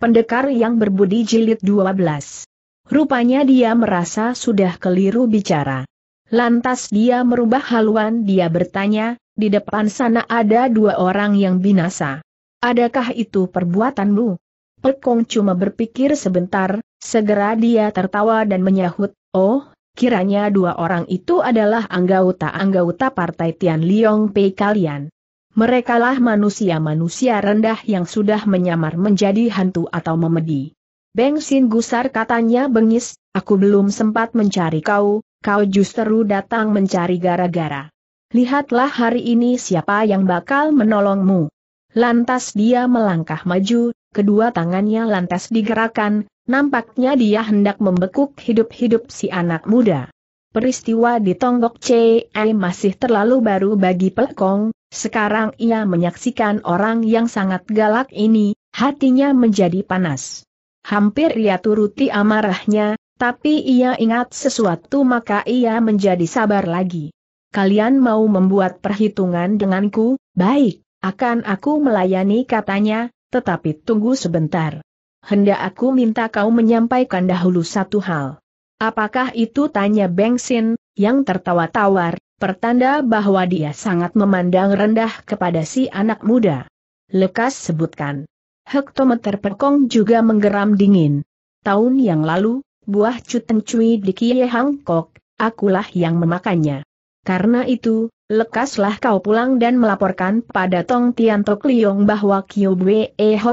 Pendekar yang berbudi jilid 12. Rupanya dia merasa sudah keliru bicara. Lantas dia merubah haluan dia bertanya, di depan sana ada dua orang yang binasa. Adakah itu perbuatanmu? Pekong cuma berpikir sebentar, segera dia tertawa dan menyahut, oh, kiranya dua orang itu adalah anggota-anggota partai Tian Liong Pei kalian. Merekalah manusia-manusia rendah yang sudah menyamar menjadi hantu atau memedi. Beng Sin gusar katanya bengis, aku belum sempat mencari kau, kau justru datang mencari gara-gara. Lihatlah hari ini siapa yang bakal menolongmu. Lantas dia melangkah maju, kedua tangannya lantas digerakkan, nampaknya dia hendak membekuk hidup-hidup si anak muda. Peristiwa di Tonggok CE masih terlalu baru bagi Pelkong, sekarang ia menyaksikan orang yang sangat galak ini, hatinya menjadi panas. Hampir ia turuti amarahnya, tapi ia ingat sesuatu maka ia menjadi sabar lagi. Kalian mau membuat perhitungan denganku, baik, akan aku melayani katanya, tetapi tunggu sebentar. Hendak aku minta kau menyampaikan dahulu satu hal. Apakah itu tanya Bengsin, yang tertawa tawar, pertanda bahwa dia sangat memandang rendah kepada si anak muda. Lekas sebutkan. Hektometer Pekong juga menggeram dingin. Tahun yang lalu, buah cuten cui di Kie Hangkok, akulah yang memakannya. Karena itu, lekaslah kau pulang dan melaporkan pada Tong Tian Tok Liong bahwa Kyo e Bwe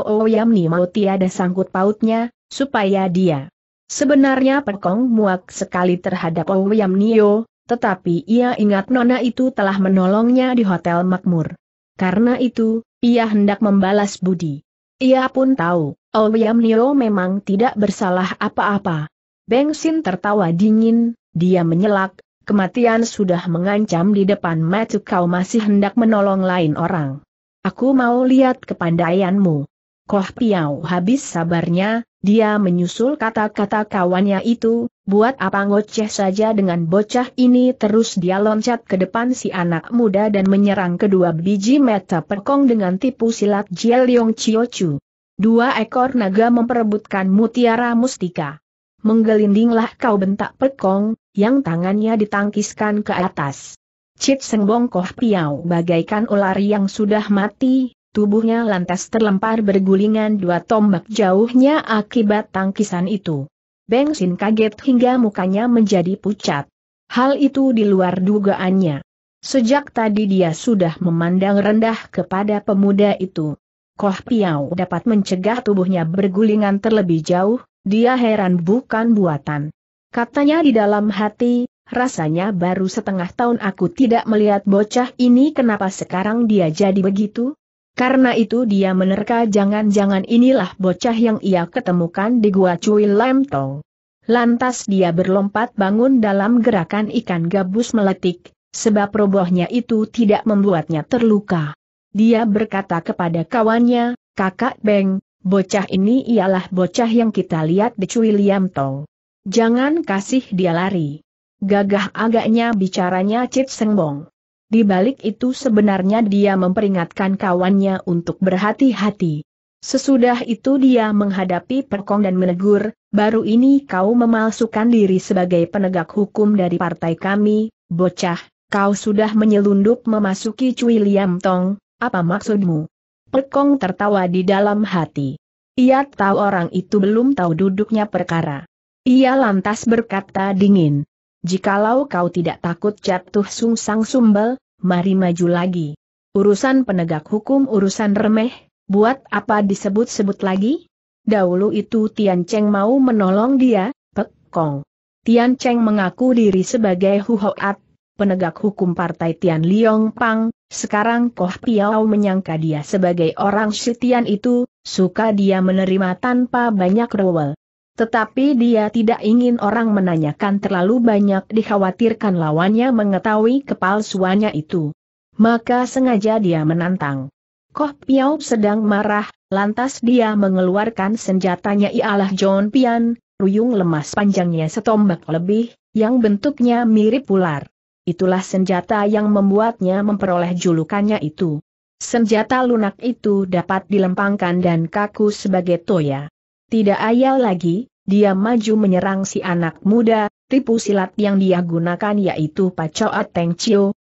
O Yam Ni mau tiada sangkut pautnya, supaya dia Sebenarnya Pekong muak sekali terhadap Ouyam Nio, tetapi ia ingat Nona itu telah menolongnya di Hotel Makmur. Karena itu, ia hendak membalas budi. Ia pun tahu, oh Yam Nio memang tidak bersalah apa-apa. Bengsin tertawa dingin, dia menyelak, kematian sudah mengancam di depan mata kau masih hendak menolong lain orang. Aku mau lihat kepandaianmu. Koh Piau habis sabarnya, dia menyusul kata-kata kawannya itu, buat apa ngoceh saja dengan bocah ini terus dia loncat ke depan si anak muda dan menyerang kedua biji mata perkong dengan tipu silat Yong Jielyong Chiochu. Dua ekor naga memperebutkan mutiara mustika. Menggelindinglah kau bentak perkong, yang tangannya ditangkiskan ke atas. Cit Seng Bongkoh Piau bagaikan ular yang sudah mati, tubuhnya lantas terlempar bergulingan dua tombak jauhnya akibat tangkisan itu. Beng Xin kaget hingga mukanya menjadi pucat. Hal itu di luar dugaannya. Sejak tadi dia sudah memandang rendah kepada pemuda itu. Koh Piau dapat mencegah tubuhnya bergulingan terlebih jauh, dia heran bukan buatan. Katanya di dalam hati, rasanya baru setengah tahun aku tidak melihat bocah ini kenapa sekarang dia jadi begitu? Karena itu dia menerka jangan-jangan inilah bocah yang ia ketemukan di Gua Cui Lam Tong. Lantas dia berlompat bangun dalam gerakan ikan gabus meletik, sebab robohnya itu tidak membuatnya terluka. Dia berkata kepada kawannya, kakak Beng, bocah ini ialah bocah yang kita lihat di Cui Lam Tong. Jangan kasih dia lari. Gagah agaknya bicaranya Cit Sengbong. Di balik itu sebenarnya dia memperingatkan kawannya untuk berhati-hati. Sesudah itu dia menghadapi Perkong dan menegur, baru ini kau memalsukan diri sebagai penegak hukum dari partai kami, bocah, kau sudah menyelundup memasuki Cui Liam Tong, apa maksudmu? Perkong tertawa di dalam hati. Ia tahu orang itu belum tahu duduknya perkara. Ia lantas berkata dingin, Jikalau kau tidak takut jatuh sungsang sumbel, mari maju lagi. Urusan penegak hukum urusan remeh, buat apa disebut-sebut lagi? Dahulu itu Tian Cheng mau menolong dia, Pek Kong. Tian Cheng mengaku diri sebagai Hoat, penegak hukum partai Tian Liong Pang, sekarang Koh Piao menyangka dia sebagai orang Tian itu, suka dia menerima tanpa banyak rewel. Tetapi dia tidak ingin orang menanyakan terlalu banyak dikhawatirkan lawannya mengetahui kepalsuannya itu. Maka sengaja dia menantang. Koh Piau sedang marah, lantas dia mengeluarkan senjatanya ialah John Pian, ruyung lemas panjangnya setombak lebih, yang bentuknya mirip ular. Itulah senjata yang membuatnya memperoleh julukannya itu. Senjata lunak itu dapat dilempangkan dan kaku sebagai toya. Tidak ayal lagi, dia maju menyerang si anak muda, tipu silat yang dia gunakan yaitu Pacoat Teng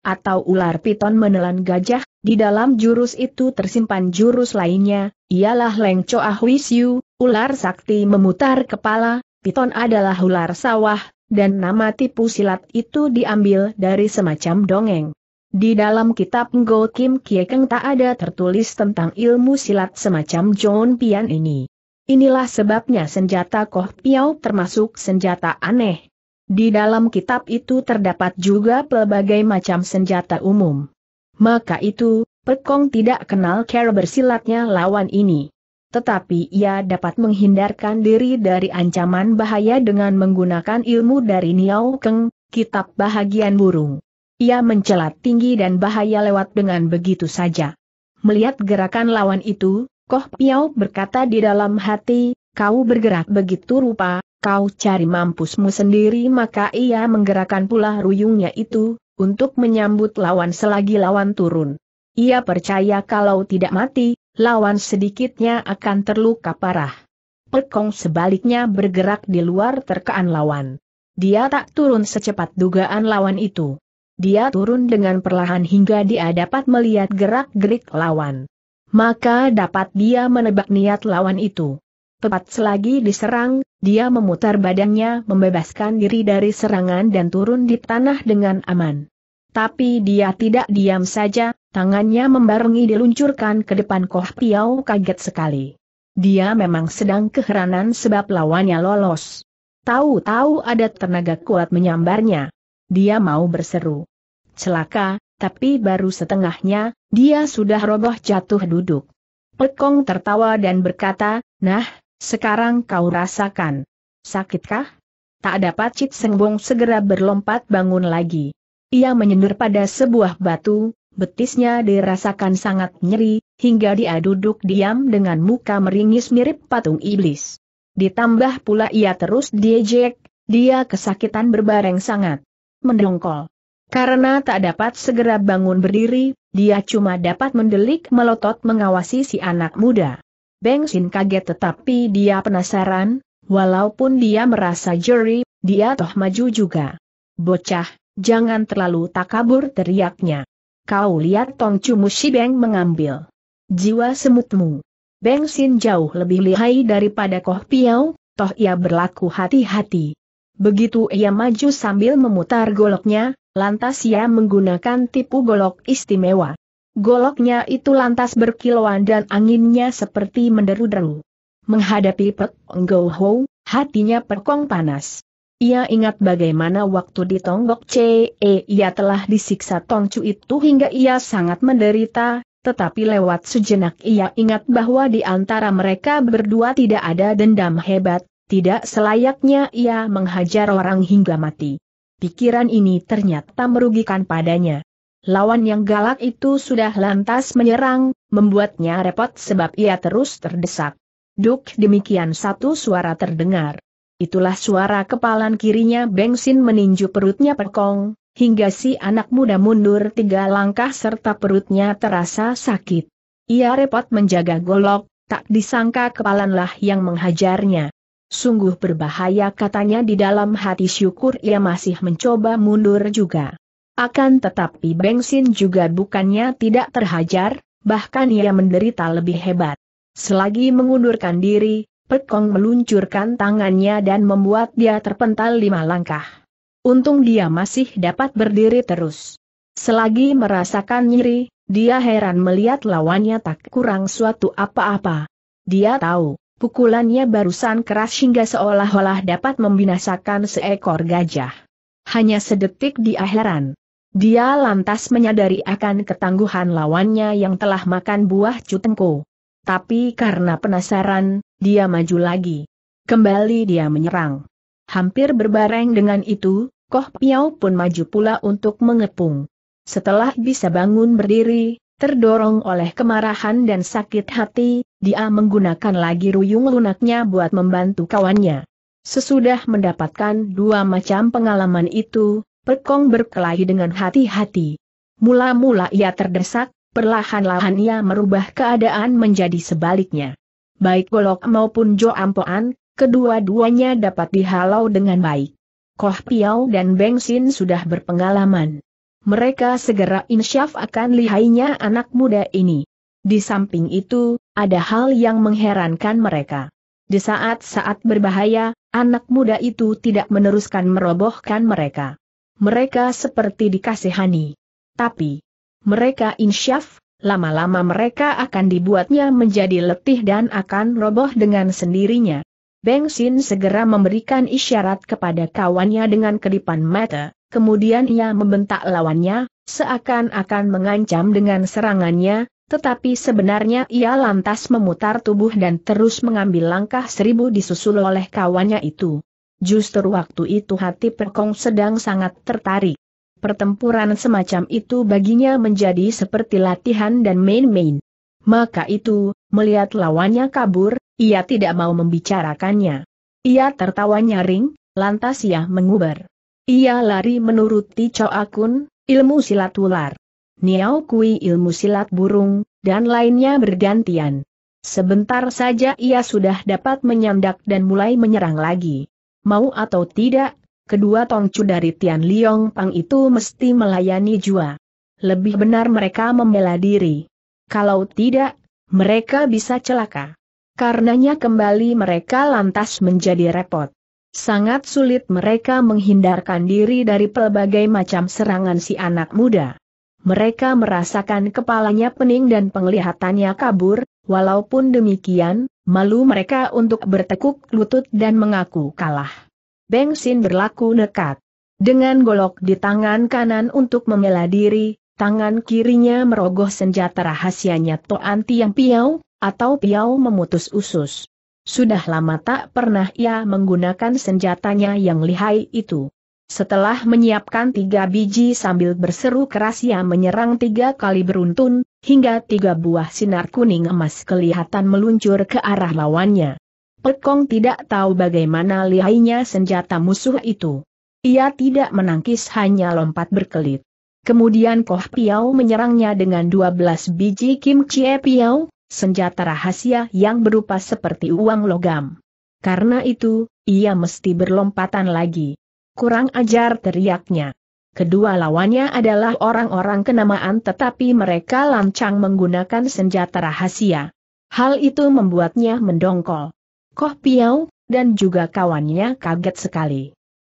atau ular piton menelan gajah, di dalam jurus itu tersimpan jurus lainnya, ialah Leng Choa ular sakti memutar kepala, piton adalah ular sawah, dan nama tipu silat itu diambil dari semacam dongeng. Di dalam kitab Ngo Kim Kiekeng tak ada tertulis tentang ilmu silat semacam John Pian ini. Inilah sebabnya senjata Koh Piau termasuk senjata aneh. Di dalam kitab itu terdapat juga pelbagai macam senjata umum. Maka itu, Pekong tidak kenal cara bersilatnya lawan ini. Tetapi ia dapat menghindarkan diri dari ancaman bahaya dengan menggunakan ilmu dari Niao Keng, kitab bahagian burung. Ia mencelat tinggi dan bahaya lewat dengan begitu saja. Melihat gerakan lawan itu, Koh Piau berkata di dalam hati, kau bergerak begitu rupa, kau cari mampusmu sendiri maka ia menggerakkan pula ruyungnya itu, untuk menyambut lawan selagi lawan turun. Ia percaya kalau tidak mati, lawan sedikitnya akan terluka parah. Pekong sebaliknya bergerak di luar terkaan lawan. Dia tak turun secepat dugaan lawan itu. Dia turun dengan perlahan hingga dia dapat melihat gerak-gerik lawan maka dapat dia menebak niat lawan itu. Tepat selagi diserang, dia memutar badannya membebaskan diri dari serangan dan turun di tanah dengan aman. Tapi dia tidak diam saja, tangannya membarungi diluncurkan ke depan Koh Piau kaget sekali. Dia memang sedang keheranan sebab lawannya lolos. Tahu-tahu ada tenaga kuat menyambarnya. Dia mau berseru. Celaka, tapi baru setengahnya, dia sudah roboh jatuh duduk. Pekong tertawa dan berkata, nah, sekarang kau rasakan. Sakitkah? Tak dapat Cit Sengbong segera berlompat bangun lagi. Ia menyendur pada sebuah batu, betisnya dirasakan sangat nyeri, hingga dia duduk diam dengan muka meringis mirip patung iblis. Ditambah pula ia terus diejek, dia kesakitan berbareng sangat. Mendongkol. Karena tak dapat segera bangun berdiri, dia cuma dapat mendelik melotot mengawasi si anak muda. Beng Sin kaget tetapi dia penasaran, walaupun dia merasa jeri, dia toh maju juga. Bocah, jangan terlalu takabur teriaknya. Kau lihat Tong si Beng mengambil jiwa semutmu. Beng Sin jauh lebih lihai daripada Koh Piao, toh ia berlaku hati-hati. Begitu ia maju sambil memutar goloknya, Lantas ia menggunakan tipu golok istimewa. Goloknya itu lantas berkilauan dan anginnya seperti menderu-deru. Menghadapi Pek Ngou Ho, hatinya perkong panas. Ia ingat bagaimana waktu di Tonggok CE eh, ia telah disiksa Tong Cu itu hingga ia sangat menderita, tetapi lewat sejenak ia ingat bahwa di antara mereka berdua tidak ada dendam hebat, tidak selayaknya ia menghajar orang hingga mati pikiran ini ternyata merugikan padanya. Lawan yang galak itu sudah lantas menyerang, membuatnya repot sebab ia terus terdesak. Duk demikian satu suara terdengar. Itulah suara kepalan kirinya Bengsin meninju perutnya perkong, hingga si anak muda mundur tiga langkah serta perutnya terasa sakit. Ia repot menjaga golok, tak disangka kepalanlah yang menghajarnya. Sungguh berbahaya katanya di dalam hati syukur ia masih mencoba mundur juga. Akan tetapi bensin juga bukannya tidak terhajar, bahkan ia menderita lebih hebat. Selagi mengundurkan diri, Pekong meluncurkan tangannya dan membuat dia terpental lima langkah. Untung dia masih dapat berdiri terus. Selagi merasakan nyeri, dia heran melihat lawannya tak kurang suatu apa-apa. Dia tahu, Pukulannya barusan keras hingga seolah-olah dapat membinasakan seekor gajah. Hanya sedetik di akhiran. Dia lantas menyadari akan ketangguhan lawannya yang telah makan buah cutengko. Tapi karena penasaran, dia maju lagi. Kembali dia menyerang. Hampir berbareng dengan itu, Koh Piau pun maju pula untuk mengepung. Setelah bisa bangun berdiri, Terdorong oleh kemarahan dan sakit hati, dia menggunakan lagi ruyung lunaknya buat membantu kawannya. Sesudah mendapatkan dua macam pengalaman itu, Pekong berkelahi dengan hati-hati. Mula-mula ia terdesak, perlahan-lahan ia merubah keadaan menjadi sebaliknya. Baik Golok maupun Jo Ampoan, kedua-duanya dapat dihalau dengan baik. Koh Piau dan Beng Sin sudah berpengalaman mereka segera insyaf akan lihainya anak muda ini. Di samping itu, ada hal yang mengherankan mereka. Di saat-saat berbahaya, anak muda itu tidak meneruskan merobohkan mereka. Mereka seperti dikasihani. Tapi, mereka insyaf, lama-lama mereka akan dibuatnya menjadi letih dan akan roboh dengan sendirinya. Beng Sin segera memberikan isyarat kepada kawannya dengan kedipan mata kemudian ia membentak lawannya, seakan-akan mengancam dengan serangannya, tetapi sebenarnya ia lantas memutar tubuh dan terus mengambil langkah seribu disusul oleh kawannya itu. Justru waktu itu hati Perkong sedang sangat tertarik. Pertempuran semacam itu baginya menjadi seperti latihan dan main-main. Maka itu, melihat lawannya kabur, ia tidak mau membicarakannya. Ia tertawa nyaring, lantas ia menguber. Ia lari menuruti Choa Akun, ilmu silat ular. Niao Kui ilmu silat burung, dan lainnya bergantian. Sebentar saja ia sudah dapat menyandak dan mulai menyerang lagi. Mau atau tidak, kedua tongcu dari Tian Liong Pang itu mesti melayani Jua. Lebih benar mereka membela diri. Kalau tidak, mereka bisa celaka. Karenanya kembali mereka lantas menjadi repot sangat sulit mereka menghindarkan diri dari pelbagai macam serangan si anak muda. Mereka merasakan kepalanya pening dan penglihatannya kabur, walaupun demikian, malu mereka untuk bertekuk lutut dan mengaku kalah. Beng Xin berlaku nekat. Dengan golok di tangan kanan untuk membela diri, tangan kirinya merogoh senjata rahasianya Toan Tiang Piau, atau Piau memutus usus. Sudah lama tak pernah ia menggunakan senjatanya yang lihai itu. Setelah menyiapkan tiga biji sambil berseru keras ia menyerang tiga kali beruntun, hingga tiga buah sinar kuning emas kelihatan meluncur ke arah lawannya. Pekong tidak tahu bagaimana lihainya senjata musuh itu. Ia tidak menangkis hanya lompat berkelit. Kemudian Koh Piao menyerangnya dengan dua belas biji Kim Chie Piao senjata rahasia yang berupa seperti uang logam. Karena itu, ia mesti berlompatan lagi. Kurang ajar teriaknya. Kedua lawannya adalah orang-orang kenamaan tetapi mereka lancang menggunakan senjata rahasia. Hal itu membuatnya mendongkol. Koh Piau, dan juga kawannya kaget sekali.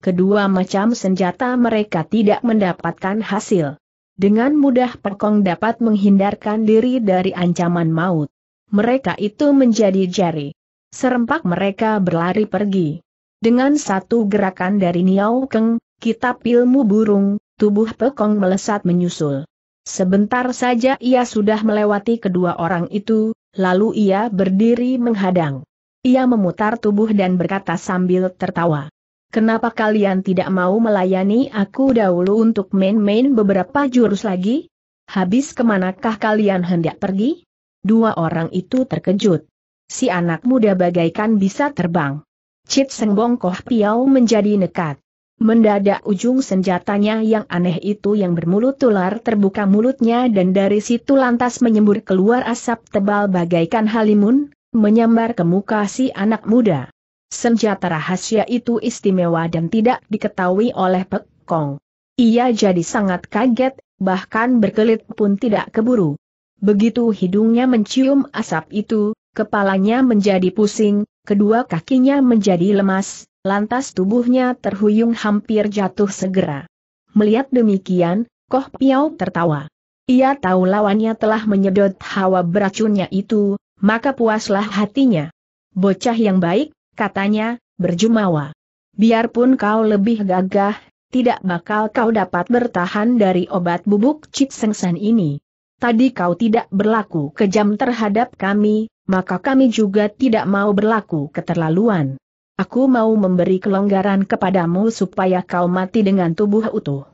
Kedua macam senjata mereka tidak mendapatkan hasil. Dengan mudah Pekong dapat menghindarkan diri dari ancaman maut. Mereka itu menjadi jari. Serempak mereka berlari pergi. Dengan satu gerakan dari Niau Keng, kitab ilmu burung, tubuh Pekong melesat menyusul. Sebentar saja ia sudah melewati kedua orang itu, lalu ia berdiri menghadang. Ia memutar tubuh dan berkata sambil tertawa. Kenapa kalian tidak mau melayani aku dahulu untuk main-main beberapa jurus lagi? Habis kemanakah kalian hendak pergi? Dua orang itu terkejut. Si anak muda bagaikan bisa terbang. Cit Seng Bongkoh Piao menjadi nekat. Mendadak ujung senjatanya yang aneh itu yang bermulut tular terbuka mulutnya dan dari situ lantas menyembur keluar asap tebal bagaikan halimun, menyambar ke muka si anak muda. Senjata rahasia itu istimewa dan tidak diketahui oleh Pek Kong. Ia jadi sangat kaget, bahkan berkelit pun tidak keburu. Begitu hidungnya mencium asap itu, kepalanya menjadi pusing, kedua kakinya menjadi lemas, lantas tubuhnya terhuyung hampir jatuh segera. Melihat demikian, Koh Piau tertawa. Ia tahu lawannya telah menyedot hawa beracunnya itu, maka puaslah hatinya. Bocah yang baik, katanya, berjumawa. Biarpun kau lebih gagah, tidak bakal kau dapat bertahan dari obat bubuk Cik Sengsan ini. Tadi kau tidak berlaku kejam terhadap kami, maka kami juga tidak mau berlaku keterlaluan. Aku mau memberi kelonggaran kepadamu supaya kau mati dengan tubuh utuh.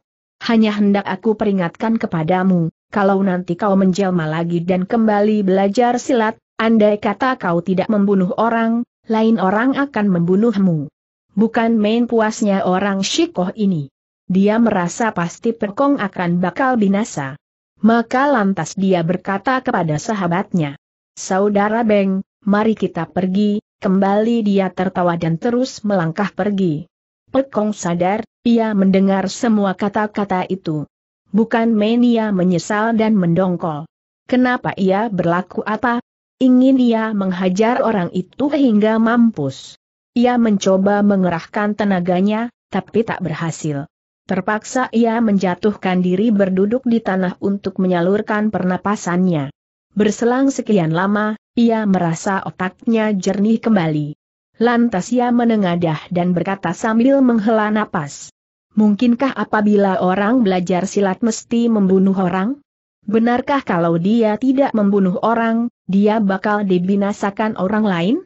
Hanya hendak aku peringatkan kepadamu, kalau nanti kau menjelma lagi dan kembali belajar silat, andai kata kau tidak membunuh orang, lain orang akan membunuhmu. Bukan main puasnya orang Shikoh ini. Dia merasa pasti Perkong akan bakal binasa. Maka lantas dia berkata kepada sahabatnya, Saudara Beng, mari kita pergi, kembali dia tertawa dan terus melangkah pergi. Perkong sadar, ia mendengar semua kata-kata itu. Bukan main ia menyesal dan mendongkol. Kenapa ia berlaku apa, Ingin ia menghajar orang itu hingga mampus. Ia mencoba mengerahkan tenaganya, tapi tak berhasil. Terpaksa ia menjatuhkan diri berduduk di tanah untuk menyalurkan pernapasannya. Berselang sekian lama, ia merasa otaknya jernih kembali. Lantas ia menengadah dan berkata sambil menghela napas. Mungkinkah apabila orang belajar silat mesti membunuh orang? Benarkah kalau dia tidak membunuh orang, dia bakal dibinasakan orang lain?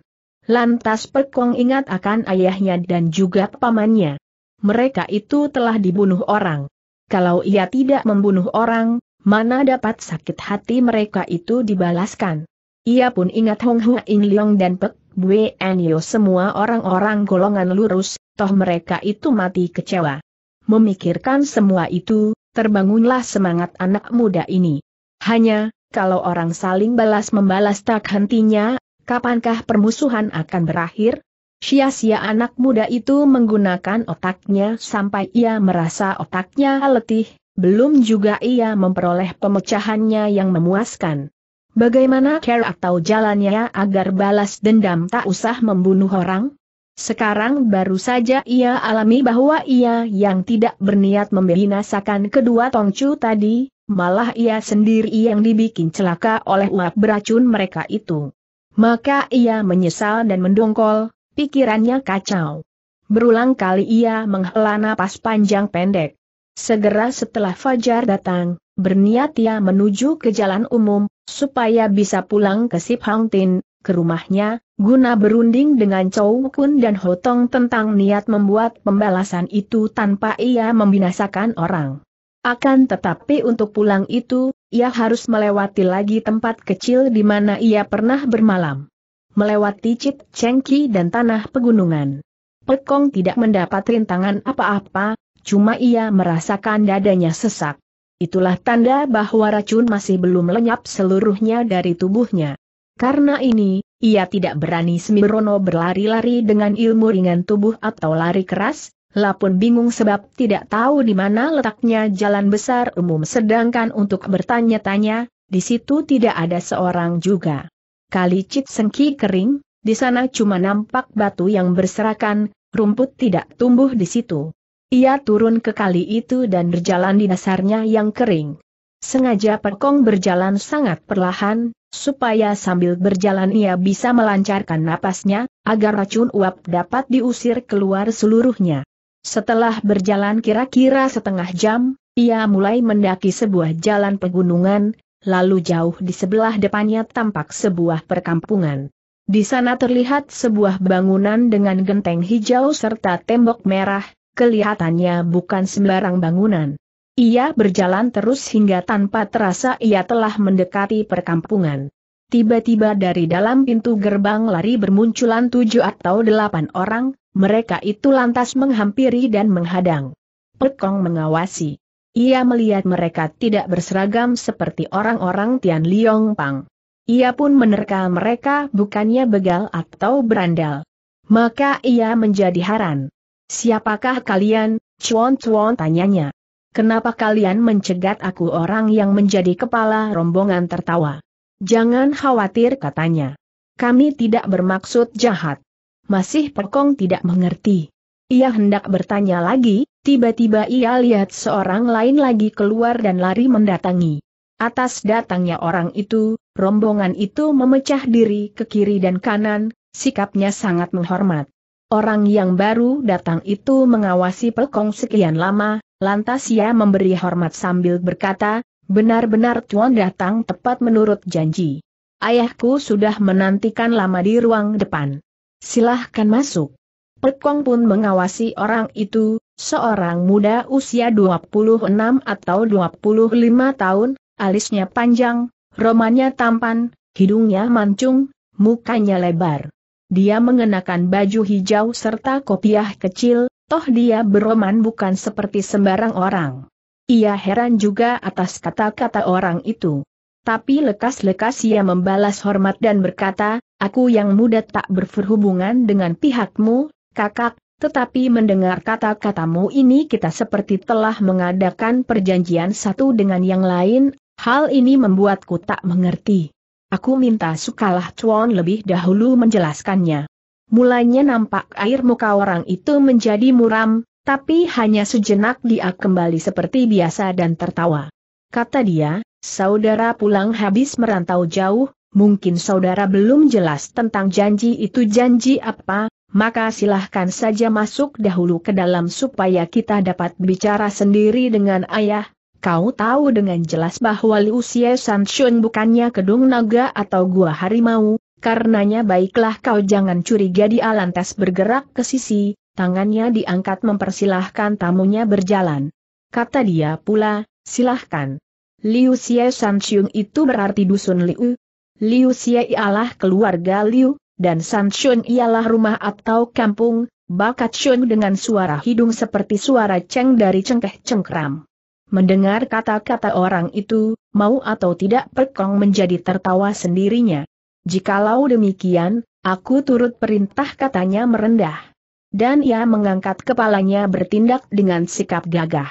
Lantas Pekong ingat akan ayahnya dan juga pamannya. Mereka itu telah dibunuh orang. Kalau ia tidak membunuh orang, mana dapat sakit hati mereka itu dibalaskan. Ia pun ingat Hong Hua In Leong dan Pek Bue Anio semua orang-orang golongan lurus, toh mereka itu mati kecewa. Memikirkan semua itu, terbangunlah semangat anak muda ini. Hanya, kalau orang saling balas membalas tak hentinya, kapankah permusuhan akan berakhir? Sia-sia anak muda itu menggunakan otaknya sampai ia merasa otaknya letih, belum juga ia memperoleh pemecahannya yang memuaskan. Bagaimana care atau jalannya agar balas dendam tak usah membunuh orang? Sekarang baru saja ia alami bahwa ia yang tidak berniat membinasakan kedua Tongcu tadi, malah ia sendiri yang dibikin celaka oleh uap beracun mereka itu. Maka ia menyesal dan mendongkol, pikirannya kacau. Berulang kali ia menghela napas panjang pendek. Segera setelah Fajar datang, berniat ia menuju ke jalan umum, supaya bisa pulang ke Sip Hang Tin, ke rumahnya, guna berunding dengan Chow Kun dan Hotong tentang niat membuat pembalasan itu tanpa ia membinasakan orang. Akan tetapi untuk pulang itu, ia harus melewati lagi tempat kecil di mana ia pernah bermalam. Melewati Cip Cengki dan tanah pegunungan. Pekong tidak mendapat rintangan apa-apa, cuma ia merasakan dadanya sesak. Itulah tanda bahwa racun masih belum lenyap seluruhnya dari tubuhnya. Karena ini, ia tidak berani Semirono berlari-lari dengan ilmu ringan tubuh atau lari keras, pun bingung sebab tidak tahu di mana letaknya jalan besar umum sedangkan untuk bertanya-tanya, di situ tidak ada seorang juga. Kali Cit Sengki kering, di sana cuma nampak batu yang berserakan, rumput tidak tumbuh di situ. Ia turun ke kali itu dan berjalan di dasarnya yang kering. Sengaja Perkong berjalan sangat perlahan, supaya sambil berjalan ia bisa melancarkan napasnya, agar racun uap dapat diusir keluar seluruhnya. Setelah berjalan kira-kira setengah jam, ia mulai mendaki sebuah jalan pegunungan, lalu jauh di sebelah depannya tampak sebuah perkampungan. Di sana terlihat sebuah bangunan dengan genteng hijau serta tembok merah, kelihatannya bukan sembarang bangunan. Ia berjalan terus hingga tanpa terasa ia telah mendekati perkampungan. Tiba-tiba dari dalam pintu gerbang lari bermunculan tujuh atau delapan orang, mereka itu lantas menghampiri dan menghadang. Pekong mengawasi. Ia melihat mereka tidak berseragam seperti orang-orang Tian Liong Pang. Ia pun menerka mereka bukannya begal atau berandal. Maka ia menjadi haran. Siapakah kalian, Chuan Chuan tanyanya. Kenapa kalian mencegat aku orang yang menjadi kepala rombongan tertawa? Jangan khawatir katanya. Kami tidak bermaksud jahat masih Perkong tidak mengerti. Ia hendak bertanya lagi, tiba-tiba ia lihat seorang lain lagi keluar dan lari mendatangi. Atas datangnya orang itu, rombongan itu memecah diri ke kiri dan kanan, sikapnya sangat menghormat. Orang yang baru datang itu mengawasi Perkong sekian lama, lantas ia memberi hormat sambil berkata, benar-benar Tuan datang tepat menurut janji. Ayahku sudah menantikan lama di ruang depan. Silahkan masuk. Pekong pun mengawasi orang itu, seorang muda usia 26 atau 25 tahun, alisnya panjang, romannya tampan, hidungnya mancung, mukanya lebar. Dia mengenakan baju hijau serta kopiah kecil, toh dia beroman bukan seperti sembarang orang. Ia heran juga atas kata-kata orang itu. Tapi lekas-lekas ia membalas hormat dan berkata, Aku yang muda tak berhubungan dengan pihakmu, kakak, tetapi mendengar kata-katamu ini kita seperti telah mengadakan perjanjian satu dengan yang lain, hal ini membuatku tak mengerti. Aku minta sukalah Chuan lebih dahulu menjelaskannya. Mulanya nampak air muka orang itu menjadi muram, tapi hanya sejenak dia kembali seperti biasa dan tertawa. Kata dia, saudara pulang habis merantau jauh, mungkin saudara belum jelas tentang janji itu janji apa, maka silahkan saja masuk dahulu ke dalam supaya kita dapat bicara sendiri dengan ayah. Kau tahu dengan jelas bahwa Liu Xie Sanshun bukannya kedung naga atau gua harimau, karenanya baiklah kau jangan curiga di lantas bergerak ke sisi, tangannya diangkat mempersilahkan tamunya berjalan. Kata dia pula, silahkan. Liu Xie Sanshun itu berarti dusun Liu, Liu Xie ialah keluarga Liu, dan San Shun ialah rumah atau kampung, bakat Chun dengan suara hidung seperti suara ceng dari cengkeh cengkram. Mendengar kata-kata orang itu, mau atau tidak Perkong menjadi tertawa sendirinya. Jikalau demikian, aku turut perintah katanya merendah. Dan ia mengangkat kepalanya bertindak dengan sikap gagah.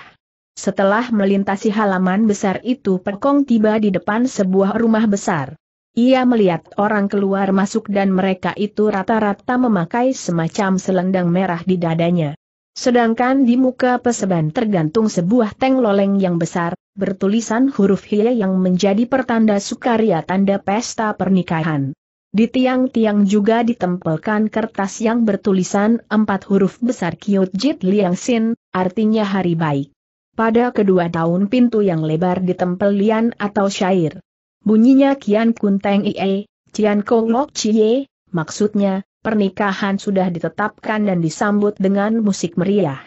Setelah melintasi halaman besar itu Perkong tiba di depan sebuah rumah besar. Ia melihat orang keluar masuk dan mereka itu rata-rata memakai semacam selendang merah di dadanya. Sedangkan di muka peseban tergantung sebuah teng loleng yang besar, bertulisan huruf hiya yang menjadi pertanda sukaria tanda pesta pernikahan. Di tiang-tiang juga ditempelkan kertas yang bertulisan empat huruf besar Jit Liang Sin, artinya hari baik. Pada kedua tahun pintu yang lebar ditempel lian atau syair. Bunyinya Kian Kunteng Ie, Cian Kongok Cie, maksudnya, pernikahan sudah ditetapkan dan disambut dengan musik meriah.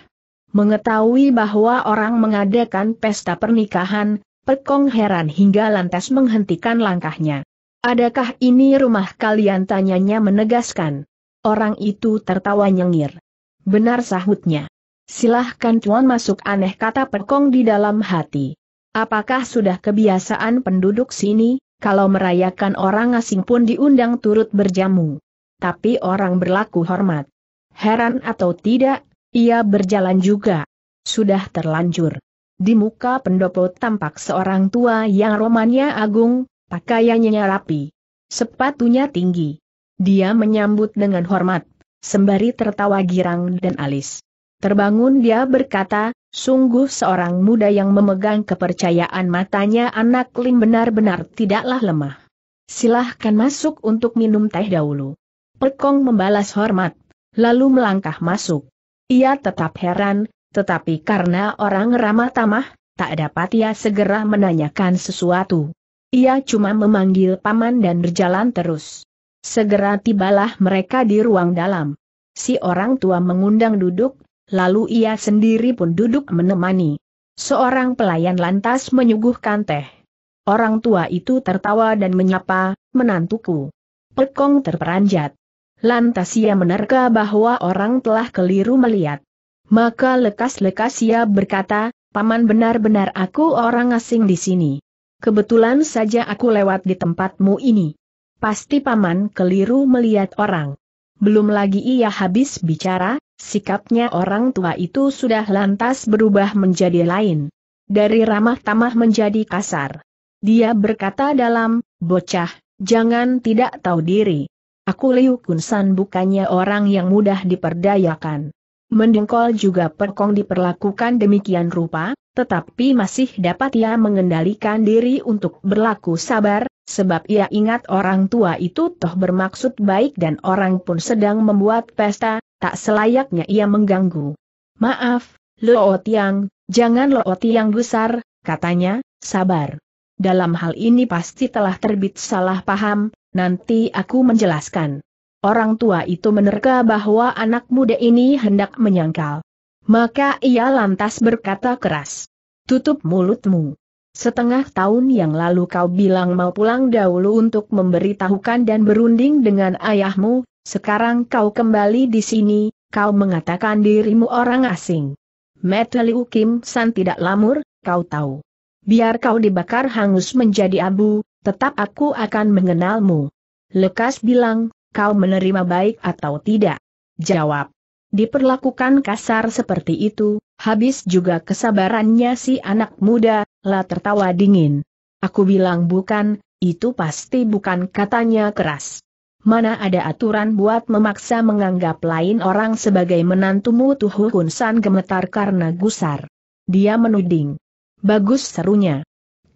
Mengetahui bahwa orang mengadakan pesta pernikahan, Pekong heran hingga lantas menghentikan langkahnya. Adakah ini rumah kalian tanyanya menegaskan. Orang itu tertawa nyengir. Benar sahutnya. Silahkan cuan masuk aneh kata Pekong di dalam hati. Apakah sudah kebiasaan penduduk sini, kalau merayakan orang asing pun diundang turut berjamu? Tapi orang berlaku hormat. Heran atau tidak, ia berjalan juga. Sudah terlanjur. Di muka pendopo tampak seorang tua yang romannya agung, pakaiannya rapi. Sepatunya tinggi. Dia menyambut dengan hormat, sembari tertawa girang dan alis. Terbangun dia berkata, Sungguh seorang muda yang memegang kepercayaan matanya anak Lim benar-benar tidaklah lemah. Silahkan masuk untuk minum teh dahulu. Pekong membalas hormat, lalu melangkah masuk. Ia tetap heran, tetapi karena orang ramah tamah, tak dapat ia segera menanyakan sesuatu. Ia cuma memanggil paman dan berjalan terus. Segera tibalah mereka di ruang dalam. Si orang tua mengundang duduk, lalu ia sendiri pun duduk menemani. Seorang pelayan lantas menyuguhkan teh. Orang tua itu tertawa dan menyapa, menantuku. Pekong terperanjat. Lantas ia menerka bahwa orang telah keliru melihat. Maka lekas-lekas ia berkata, Paman benar-benar aku orang asing di sini. Kebetulan saja aku lewat di tempatmu ini. Pasti paman keliru melihat orang. Belum lagi ia habis bicara, sikapnya orang tua itu sudah lantas berubah menjadi lain. Dari ramah tamah menjadi kasar. Dia berkata dalam, bocah, jangan tidak tahu diri. Aku Liu Kunsan bukannya orang yang mudah diperdayakan. Mendengkol juga perkong diperlakukan demikian rupa, tetapi masih dapat ia mengendalikan diri untuk berlaku sabar, sebab ia ingat orang tua itu toh bermaksud baik dan orang pun sedang membuat pesta, tak selayaknya ia mengganggu. Maaf, Lo Tiang, jangan Lo Tiang besar, katanya, sabar. Dalam hal ini pasti telah terbit salah paham, nanti aku menjelaskan. Orang tua itu menerka bahwa anak muda ini hendak menyangkal. Maka ia lantas berkata keras. Tutup mulutmu. Setengah tahun yang lalu kau bilang mau pulang dahulu untuk memberitahukan dan berunding dengan ayahmu, sekarang kau kembali di sini, kau mengatakan dirimu orang asing. Metaliu Kim San tidak lamur, kau tahu. Biar kau dibakar hangus menjadi abu, tetap aku akan mengenalmu. Lekas bilang, kau menerima baik atau tidak? Jawab. Diperlakukan kasar seperti itu, habis juga kesabarannya si anak muda, lah tertawa dingin. Aku bilang bukan, itu pasti bukan katanya keras. Mana ada aturan buat memaksa menganggap lain orang sebagai menantumu tuh San gemetar karena gusar. Dia menuding. Bagus serunya.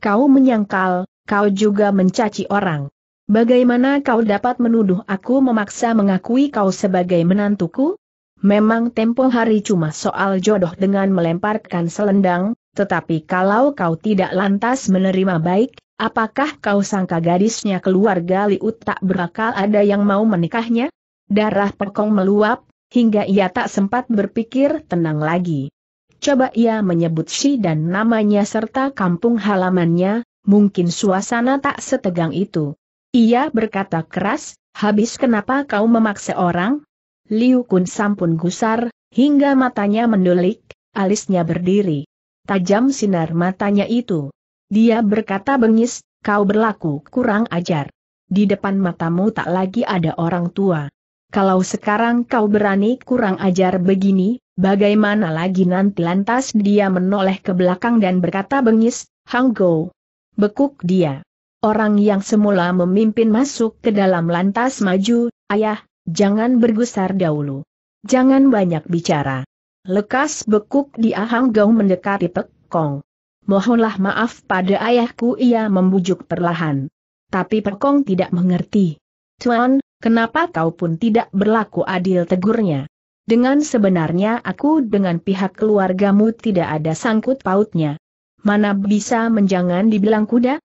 Kau menyangkal, kau juga mencaci orang. Bagaimana kau dapat menuduh aku memaksa mengakui kau sebagai menantuku? Memang tempo hari cuma soal jodoh dengan melemparkan selendang, tetapi kalau kau tidak lantas menerima baik, apakah kau sangka gadisnya keluarga Liut tak berakal ada yang mau menikahnya? Darah pekong meluap, hingga ia tak sempat berpikir tenang lagi. Coba ia menyebut si dan namanya serta kampung halamannya, mungkin suasana tak setegang itu. Ia berkata keras, habis kenapa kau memaksa orang? Liu Kun sampun gusar, hingga matanya mendulik, alisnya berdiri. Tajam sinar matanya itu. Dia berkata bengis, kau berlaku kurang ajar. Di depan matamu tak lagi ada orang tua. Kalau sekarang kau berani kurang ajar begini, bagaimana lagi nanti lantas dia menoleh ke belakang dan berkata bengis, Hang Go. Bekuk dia. Orang yang semula memimpin masuk ke dalam lantas maju, ayah, Jangan bergusar dahulu. Jangan banyak bicara. Lekas bekuk di ahang gau mendekati Pek Kong. Mohonlah maaf pada ayahku ia membujuk perlahan. Tapi Pek Kong tidak mengerti. Tuan, kenapa kau pun tidak berlaku adil tegurnya? Dengan sebenarnya aku dengan pihak keluargamu tidak ada sangkut pautnya. Mana bisa menjangan dibilang kuda?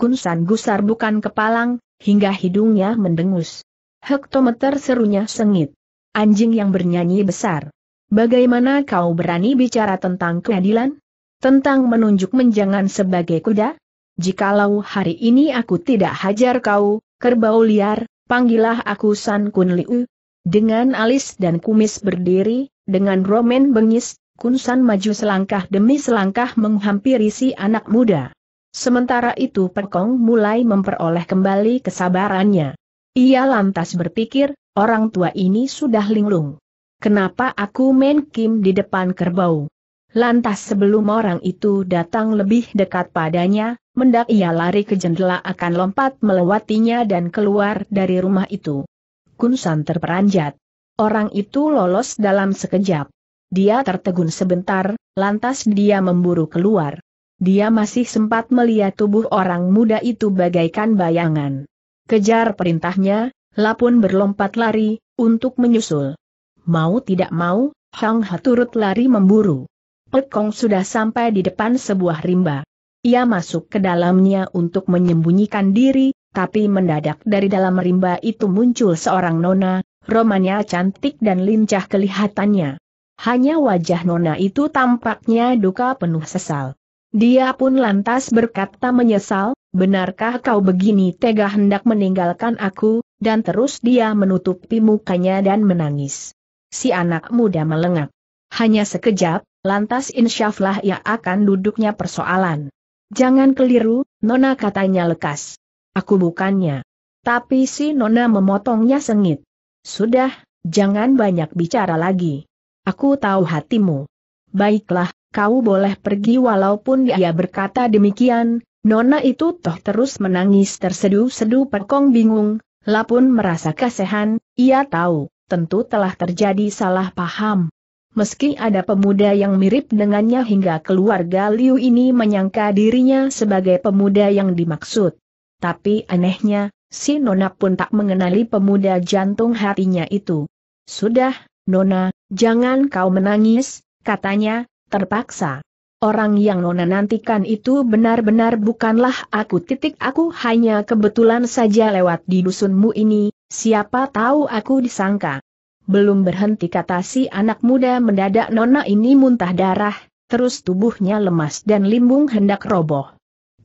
Kunsan gusar bukan kepalang, hingga hidungnya mendengus. Hektometer serunya sengit. Anjing yang bernyanyi besar. Bagaimana kau berani bicara tentang keadilan? Tentang menunjuk menjangan sebagai kuda? Jikalau hari ini aku tidak hajar kau, kerbau liar, panggillah aku San Kun Liu. Dengan alis dan kumis berdiri, dengan romen bengis, Kun San maju selangkah demi selangkah menghampiri si anak muda. Sementara itu Pekong mulai memperoleh kembali kesabarannya. Ia lantas berpikir, orang tua ini sudah linglung. Kenapa aku main Kim di depan kerbau? Lantas sebelum orang itu datang lebih dekat padanya, mendak ia lari ke jendela akan lompat melewatinya dan keluar dari rumah itu. Kunsan terperanjat. Orang itu lolos dalam sekejap. Dia tertegun sebentar, lantas dia memburu keluar. Dia masih sempat melihat tubuh orang muda itu bagaikan bayangan. Kejar perintahnya, Lapun berlompat lari, untuk menyusul. Mau tidak mau, Hang Ha turut lari memburu. Pekong sudah sampai di depan sebuah rimba. Ia masuk ke dalamnya untuk menyembunyikan diri, tapi mendadak dari dalam rimba itu muncul seorang nona, romanya cantik dan lincah kelihatannya. Hanya wajah nona itu tampaknya duka penuh sesal. Dia pun lantas berkata menyesal, benarkah kau begini tega hendak meninggalkan aku, dan terus dia menutupi mukanya dan menangis. Si anak muda melengak. Hanya sekejap, lantas insyaflah ia akan duduknya persoalan. Jangan keliru, Nona katanya lekas. Aku bukannya. Tapi si Nona memotongnya sengit. Sudah, jangan banyak bicara lagi. Aku tahu hatimu. Baiklah, kau boleh pergi walaupun dia berkata demikian, Nona itu toh terus menangis terseduh-seduh Pekong bingung, Lapun merasa kasihan, ia tahu, tentu telah terjadi salah paham. Meski ada pemuda yang mirip dengannya hingga keluarga Liu ini menyangka dirinya sebagai pemuda yang dimaksud. Tapi anehnya, si Nona pun tak mengenali pemuda jantung hatinya itu. Sudah, Nona, jangan kau menangis, katanya, terpaksa. Orang yang Nona nantikan itu benar-benar bukanlah aku titik aku hanya kebetulan saja lewat di dusunmu ini, siapa tahu aku disangka. Belum berhenti kata si anak muda mendadak Nona ini muntah darah, terus tubuhnya lemas dan limbung hendak roboh.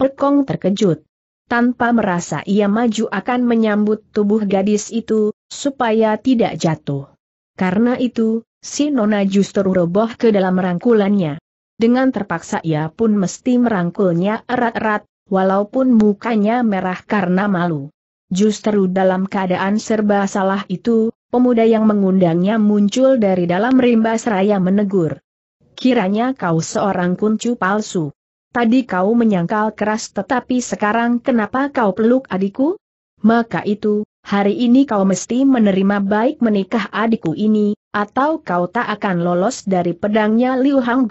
Pekong terkejut. Tanpa merasa ia maju akan menyambut tubuh gadis itu, supaya tidak jatuh. Karena itu, si Nona justru roboh ke dalam rangkulannya. Dengan terpaksa ia pun mesti merangkulnya erat-erat, walaupun mukanya merah karena malu. Justru dalam keadaan serba salah itu, pemuda yang mengundangnya muncul dari dalam rimba seraya menegur. Kiranya kau seorang kuncu palsu. Tadi kau menyangkal keras tetapi sekarang kenapa kau peluk adikku? Maka itu, hari ini kau mesti menerima baik menikah adikku ini, atau kau tak akan lolos dari pedangnya Liu Hang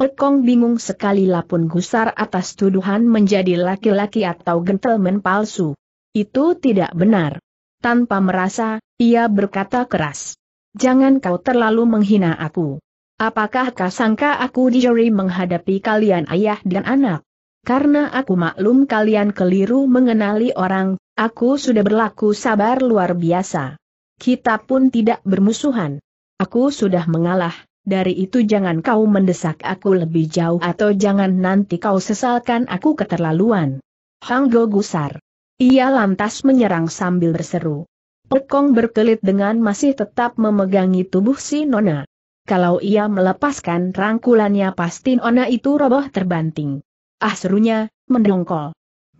Pekong bingung sekali lapun gusar atas tuduhan menjadi laki-laki atau gentleman palsu. Itu tidak benar. Tanpa merasa, ia berkata keras. Jangan kau terlalu menghina aku. Apakah kau sangka aku dijeri menghadapi kalian ayah dan anak? Karena aku maklum kalian keliru mengenali orang, aku sudah berlaku sabar luar biasa. Kita pun tidak bermusuhan. Aku sudah mengalah, dari itu jangan kau mendesak aku lebih jauh atau jangan nanti kau sesalkan aku keterlaluan. Hang Go gusar. Ia lantas menyerang sambil berseru. Pekong berkelit dengan masih tetap memegangi tubuh si Nona. Kalau ia melepaskan rangkulannya pasti Nona itu roboh terbanting. Ah serunya, mendongkol.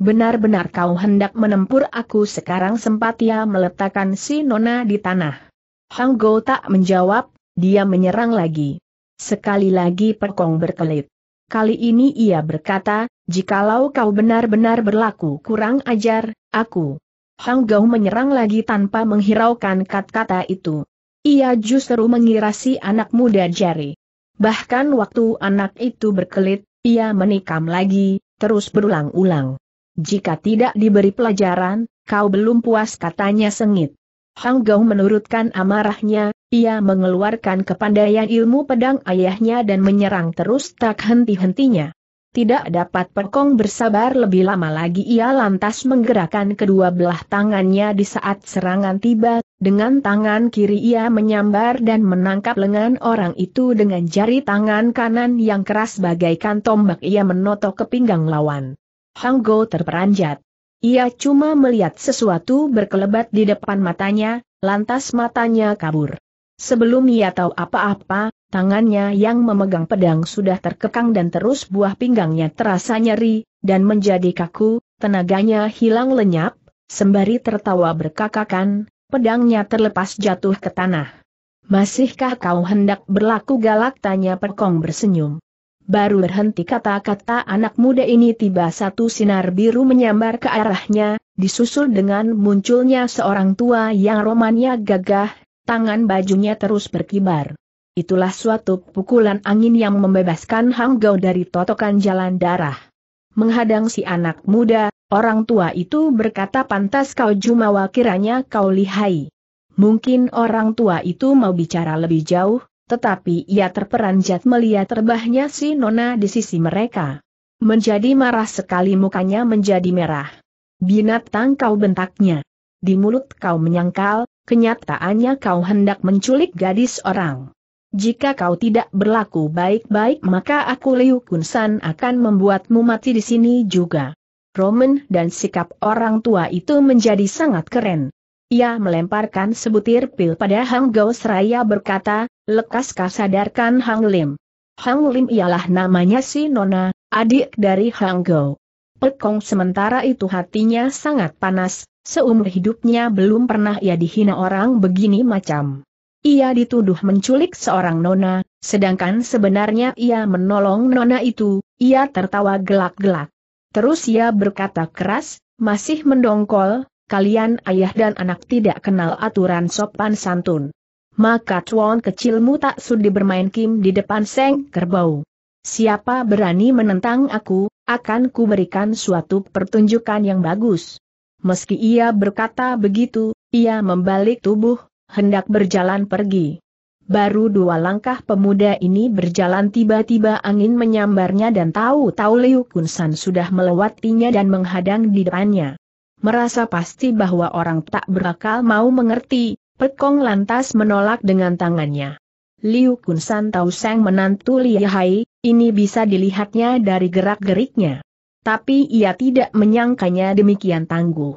Benar-benar kau hendak menempur aku sekarang sempat ia meletakkan si Nona di tanah. Hang Go tak menjawab, dia menyerang lagi. Sekali lagi perkong berkelit. Kali ini ia berkata, jikalau kau benar-benar berlaku kurang ajar, aku. Hang Gao menyerang lagi tanpa menghiraukan kata-kata itu. Ia justru mengira anak muda jari. Bahkan waktu anak itu berkelit, ia menikam lagi, terus berulang-ulang. Jika tidak diberi pelajaran, kau belum puas katanya sengit. Hang Gao menurutkan amarahnya, ia mengeluarkan kepandaian ilmu pedang ayahnya dan menyerang terus tak henti-hentinya. Tidak dapat Perkong bersabar lebih lama lagi ia lantas menggerakkan kedua belah tangannya di saat serangan tiba, dengan tangan kiri ia menyambar dan menangkap lengan orang itu dengan jari tangan kanan yang keras bagaikan tombak ia menotok ke pinggang lawan. Hang Go terperanjat. Ia cuma melihat sesuatu berkelebat di depan matanya, lantas matanya kabur. Sebelum ia tahu apa-apa, tangannya yang memegang pedang sudah terkekang dan terus buah pinggangnya terasa nyeri, dan menjadi kaku, tenaganya hilang lenyap, sembari tertawa berkakakan, pedangnya terlepas jatuh ke tanah. Masihkah kau hendak berlaku galak tanya Perkong bersenyum. Baru berhenti kata-kata anak muda ini tiba satu sinar biru menyambar ke arahnya, disusul dengan munculnya seorang tua yang romannya gagah, tangan bajunya terus berkibar. Itulah suatu pukulan angin yang membebaskan Hang Gao dari totokan jalan darah. Menghadang si anak muda, orang tua itu berkata pantas kau jumawa kiranya kau lihai. Mungkin orang tua itu mau bicara lebih jauh, tetapi ia terperanjat melihat rebahnya si Nona di sisi mereka. Menjadi marah sekali mukanya menjadi merah. Binatang kau bentaknya. Di mulut kau menyangkal, Kenyataannya kau hendak menculik gadis orang. Jika kau tidak berlaku baik-baik maka aku Liu Kunsan akan membuatmu mati di sini juga. Roman dan sikap orang tua itu menjadi sangat keren. Ia melemparkan sebutir pil pada Hang Gao seraya berkata, lekas kau sadarkan Hang Lim. Hang Lim ialah namanya si Nona, adik dari Hang Gao. Pekong sementara itu hatinya sangat panas, seumur hidupnya belum pernah ia dihina orang begini macam. Ia dituduh menculik seorang nona, sedangkan sebenarnya ia menolong nona itu, ia tertawa gelak-gelak. Terus ia berkata keras, masih mendongkol, kalian ayah dan anak tidak kenal aturan sopan santun. Maka cuan kecilmu tak sudi bermain kim di depan seng kerbau. Siapa berani menentang aku, akan kuberikan suatu pertunjukan yang bagus. Meski ia berkata begitu, ia membalik tubuh, hendak berjalan pergi. Baru dua langkah pemuda ini berjalan tiba-tiba angin menyambarnya dan tahu-tahu Liu Kunsan sudah melewatinya dan menghadang di depannya. Merasa pasti bahwa orang tak berakal mau mengerti, Pekong lantas menolak dengan tangannya. Liu Kunsan tahu sang menantu Li Hai, ini bisa dilihatnya dari gerak-geriknya. Tapi ia tidak menyangkanya demikian tangguh.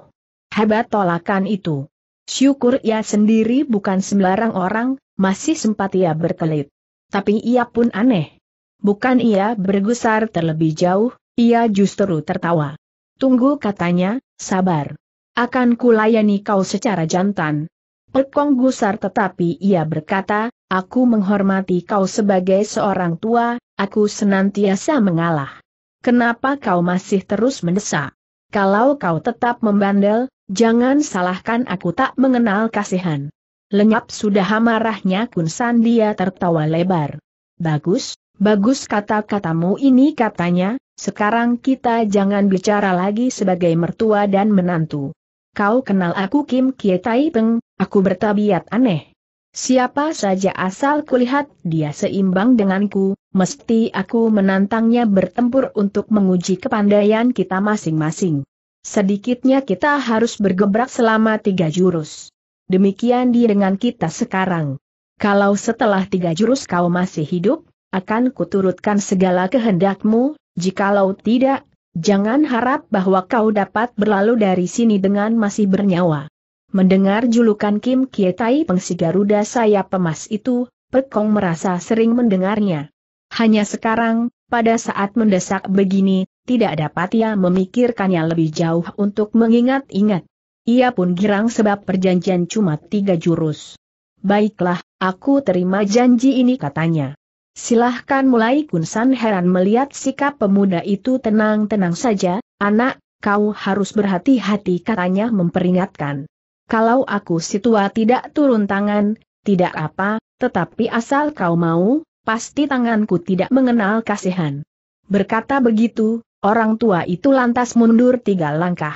Hebat tolakan itu. Syukur ia sendiri bukan sembarang orang, masih sempat ia berkelit. Tapi ia pun aneh. Bukan ia bergusar terlebih jauh, ia justru tertawa. Tunggu katanya, sabar. Akan kulayani kau secara jantan. Pekong gusar tetapi ia berkata, Aku menghormati kau sebagai seorang tua, aku senantiasa mengalah. Kenapa kau masih terus mendesak? Kalau kau tetap membandel, jangan salahkan aku tak mengenal kasihan. Lenyap sudah amarahnya. Kun Sandia tertawa lebar. Bagus, bagus kata-katamu ini katanya, sekarang kita jangan bicara lagi sebagai mertua dan menantu. Kau kenal aku Kim Kietai Peng, aku bertabiat aneh Siapa saja asal kulihat dia seimbang denganku, mesti aku menantangnya bertempur untuk menguji kepandaian kita masing-masing. Sedikitnya kita harus bergebrak selama tiga jurus. Demikian dia dengan kita sekarang. Kalau setelah tiga jurus kau masih hidup, akan kuturutkan segala kehendakmu, jikalau tidak, jangan harap bahwa kau dapat berlalu dari sini dengan masih bernyawa. Mendengar julukan Kim Kie Tai pengsi Garuda sayap Emas itu, Pekong merasa sering mendengarnya. Hanya sekarang, pada saat mendesak begini, tidak dapat ia memikirkannya lebih jauh untuk mengingat-ingat. Ia pun girang sebab perjanjian cuma tiga jurus. Baiklah, aku terima janji ini katanya. Silahkan mulai Kunsan heran melihat sikap pemuda itu tenang-tenang saja, anak, kau harus berhati-hati katanya memperingatkan. Kalau aku si tua tidak turun tangan, tidak apa, tetapi asal kau mau, pasti tanganku tidak mengenal kasihan. Berkata begitu, orang tua itu lantas mundur tiga langkah.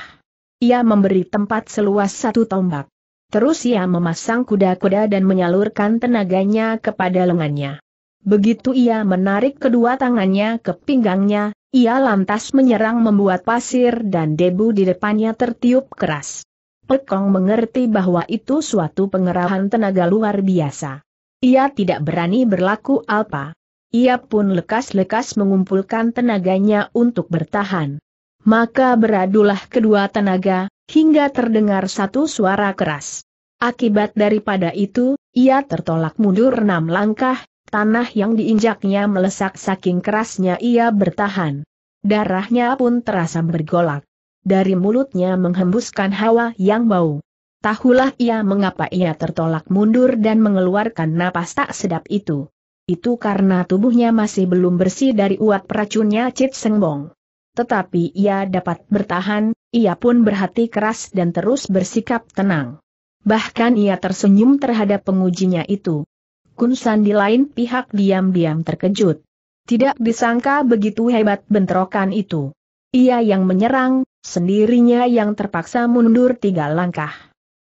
Ia memberi tempat seluas satu tombak. Terus ia memasang kuda-kuda dan menyalurkan tenaganya kepada lengannya. Begitu ia menarik kedua tangannya ke pinggangnya, ia lantas menyerang membuat pasir dan debu di depannya tertiup keras. Kong mengerti bahwa itu suatu pengerahan tenaga luar biasa. Ia tidak berani berlaku alpa. Ia pun lekas-lekas mengumpulkan tenaganya untuk bertahan. Maka beradulah kedua tenaga, hingga terdengar satu suara keras. Akibat daripada itu, ia tertolak mundur enam langkah, tanah yang diinjaknya melesak saking kerasnya ia bertahan. Darahnya pun terasa bergolak. Dari mulutnya menghembuskan hawa yang bau. Tahulah ia mengapa ia tertolak mundur dan mengeluarkan napas tak sedap itu. Itu karena tubuhnya masih belum bersih dari uap racunnya Cit Sengbong. Tetapi ia dapat bertahan, ia pun berhati keras dan terus bersikap tenang. Bahkan ia tersenyum terhadap pengujinya itu. Kunsan di lain pihak diam-diam terkejut. Tidak disangka begitu hebat bentrokan itu. Ia yang menyerang, Sendirinya yang terpaksa mundur tiga langkah.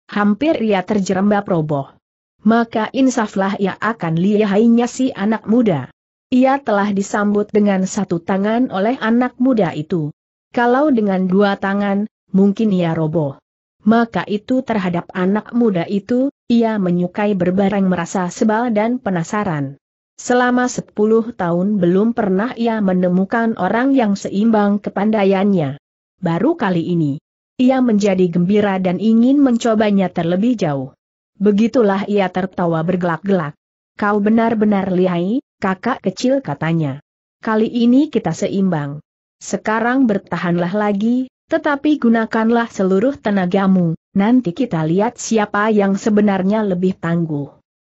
Hampir ia terjerembab roboh. Maka insaflah ia akan lihainya si anak muda. Ia telah disambut dengan satu tangan oleh anak muda itu. Kalau dengan dua tangan, mungkin ia roboh. Maka itu terhadap anak muda itu, ia menyukai berbareng merasa sebal dan penasaran. Selama sepuluh tahun belum pernah ia menemukan orang yang seimbang kepandaiannya. Baru kali ini, ia menjadi gembira dan ingin mencobanya terlebih jauh. Begitulah ia tertawa bergelak-gelak. Kau benar-benar lihai, kakak kecil katanya. Kali ini kita seimbang. Sekarang bertahanlah lagi, tetapi gunakanlah seluruh tenagamu, nanti kita lihat siapa yang sebenarnya lebih tangguh.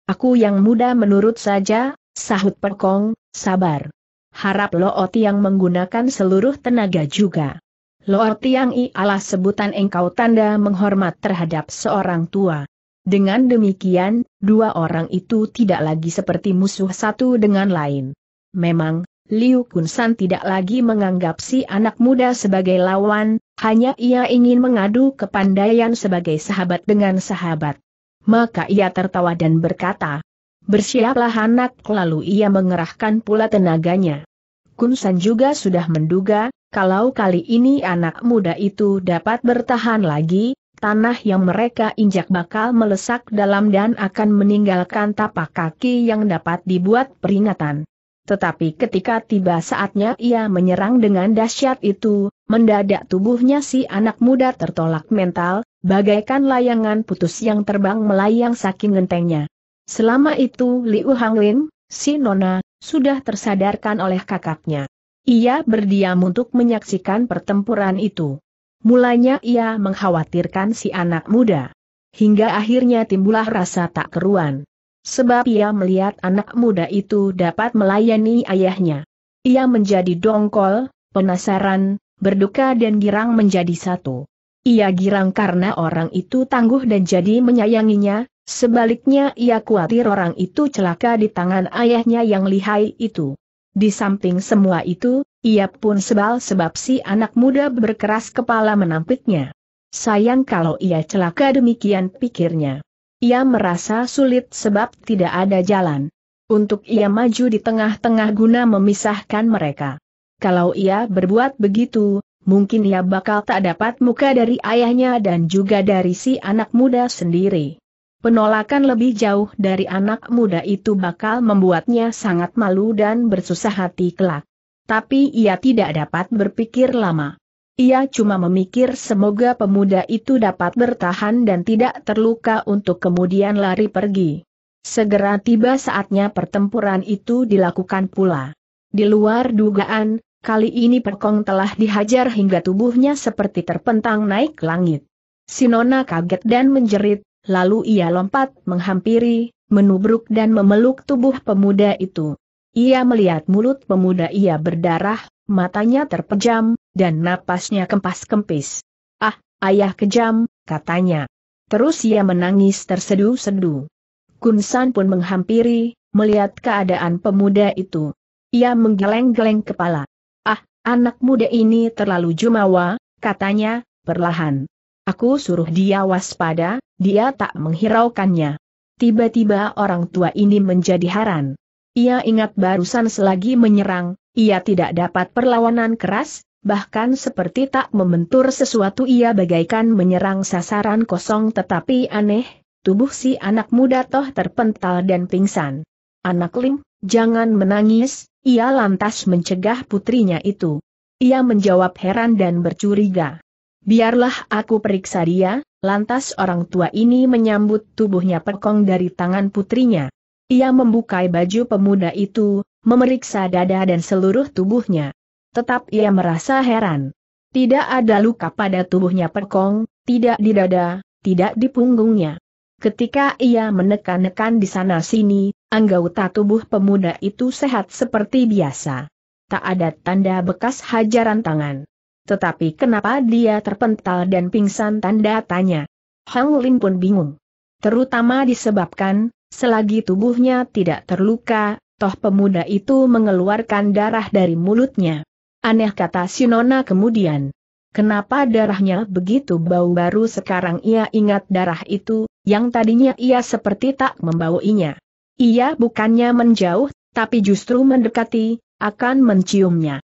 Aku yang muda menurut saja, sahut Perkong, sabar. Harap Loot yang menggunakan seluruh tenaga juga. Lord Tiang I alas sebutan engkau tanda menghormat terhadap seorang tua. Dengan demikian, dua orang itu tidak lagi seperti musuh satu dengan lain. Memang, Liu Kunsan tidak lagi menganggap si anak muda sebagai lawan, hanya ia ingin mengadu kepandaian sebagai sahabat dengan sahabat. Maka ia tertawa dan berkata, Bersiaplah anak lalu ia mengerahkan pula tenaganya. Kunsan juga sudah menduga, kalau kali ini anak muda itu dapat bertahan lagi, tanah yang mereka injak bakal melesak dalam dan akan meninggalkan tapak kaki yang dapat dibuat peringatan. Tetapi ketika tiba saatnya ia menyerang dengan dahsyat itu, mendadak tubuhnya si anak muda tertolak mental, bagaikan layangan putus yang terbang melayang saking gentengnya. Selama itu Liu Hanglin, si Nona, sudah tersadarkan oleh kakaknya. Ia berdiam untuk menyaksikan pertempuran itu. Mulanya ia mengkhawatirkan si anak muda. Hingga akhirnya timbullah rasa tak keruan. Sebab ia melihat anak muda itu dapat melayani ayahnya. Ia menjadi dongkol, penasaran, berduka dan girang menjadi satu. Ia girang karena orang itu tangguh dan jadi menyayanginya, sebaliknya ia khawatir orang itu celaka di tangan ayahnya yang lihai itu. Di samping semua itu, ia pun sebal sebab si anak muda berkeras kepala menampiknya. Sayang kalau ia celaka demikian pikirnya. Ia merasa sulit sebab tidak ada jalan. Untuk ia maju di tengah-tengah guna memisahkan mereka. Kalau ia berbuat begitu, mungkin ia bakal tak dapat muka dari ayahnya dan juga dari si anak muda sendiri. Penolakan lebih jauh dari anak muda itu bakal membuatnya sangat malu dan bersusah hati kelak. Tapi ia tidak dapat berpikir lama. Ia cuma memikir semoga pemuda itu dapat bertahan dan tidak terluka untuk kemudian lari pergi. Segera tiba saatnya pertempuran itu dilakukan pula. Di luar dugaan, kali ini Perkong telah dihajar hingga tubuhnya seperti terpentang naik langit. Sinona kaget dan menjerit, Lalu ia lompat menghampiri, menubruk dan memeluk tubuh pemuda itu. Ia melihat mulut pemuda ia berdarah, matanya terpejam, dan napasnya kempas-kempis. Ah, ayah kejam, katanya. Terus ia menangis terseduh-seduh. Kunsan pun menghampiri, melihat keadaan pemuda itu. Ia menggeleng-geleng kepala. Ah, anak muda ini terlalu jumawa, katanya, perlahan. Aku suruh dia waspada, dia tak menghiraukannya. Tiba-tiba orang tua ini menjadi heran. Ia ingat barusan selagi menyerang, ia tidak dapat perlawanan keras, bahkan seperti tak membentur sesuatu ia bagaikan menyerang sasaran kosong tetapi aneh, tubuh si anak muda toh terpental dan pingsan. Anak Lim, jangan menangis, ia lantas mencegah putrinya itu. Ia menjawab heran dan bercuriga. Biarlah aku periksa dia, lantas orang tua ini menyambut tubuhnya pekong dari tangan putrinya. Ia membuka baju pemuda itu, memeriksa dada dan seluruh tubuhnya. Tetap ia merasa heran. Tidak ada luka pada tubuhnya pekong, tidak di dada, tidak di punggungnya. Ketika ia menekan-nekan di sana-sini, anggota tubuh pemuda itu sehat seperti biasa. Tak ada tanda bekas hajaran tangan. Tetapi kenapa dia terpental dan pingsan tanda tanya? Hang Lin pun bingung. Terutama disebabkan, selagi tubuhnya tidak terluka, toh pemuda itu mengeluarkan darah dari mulutnya. Aneh kata Sinona kemudian. Kenapa darahnya begitu bau baru sekarang ia ingat darah itu, yang tadinya ia seperti tak membauinya. Ia bukannya menjauh, tapi justru mendekati, akan menciumnya.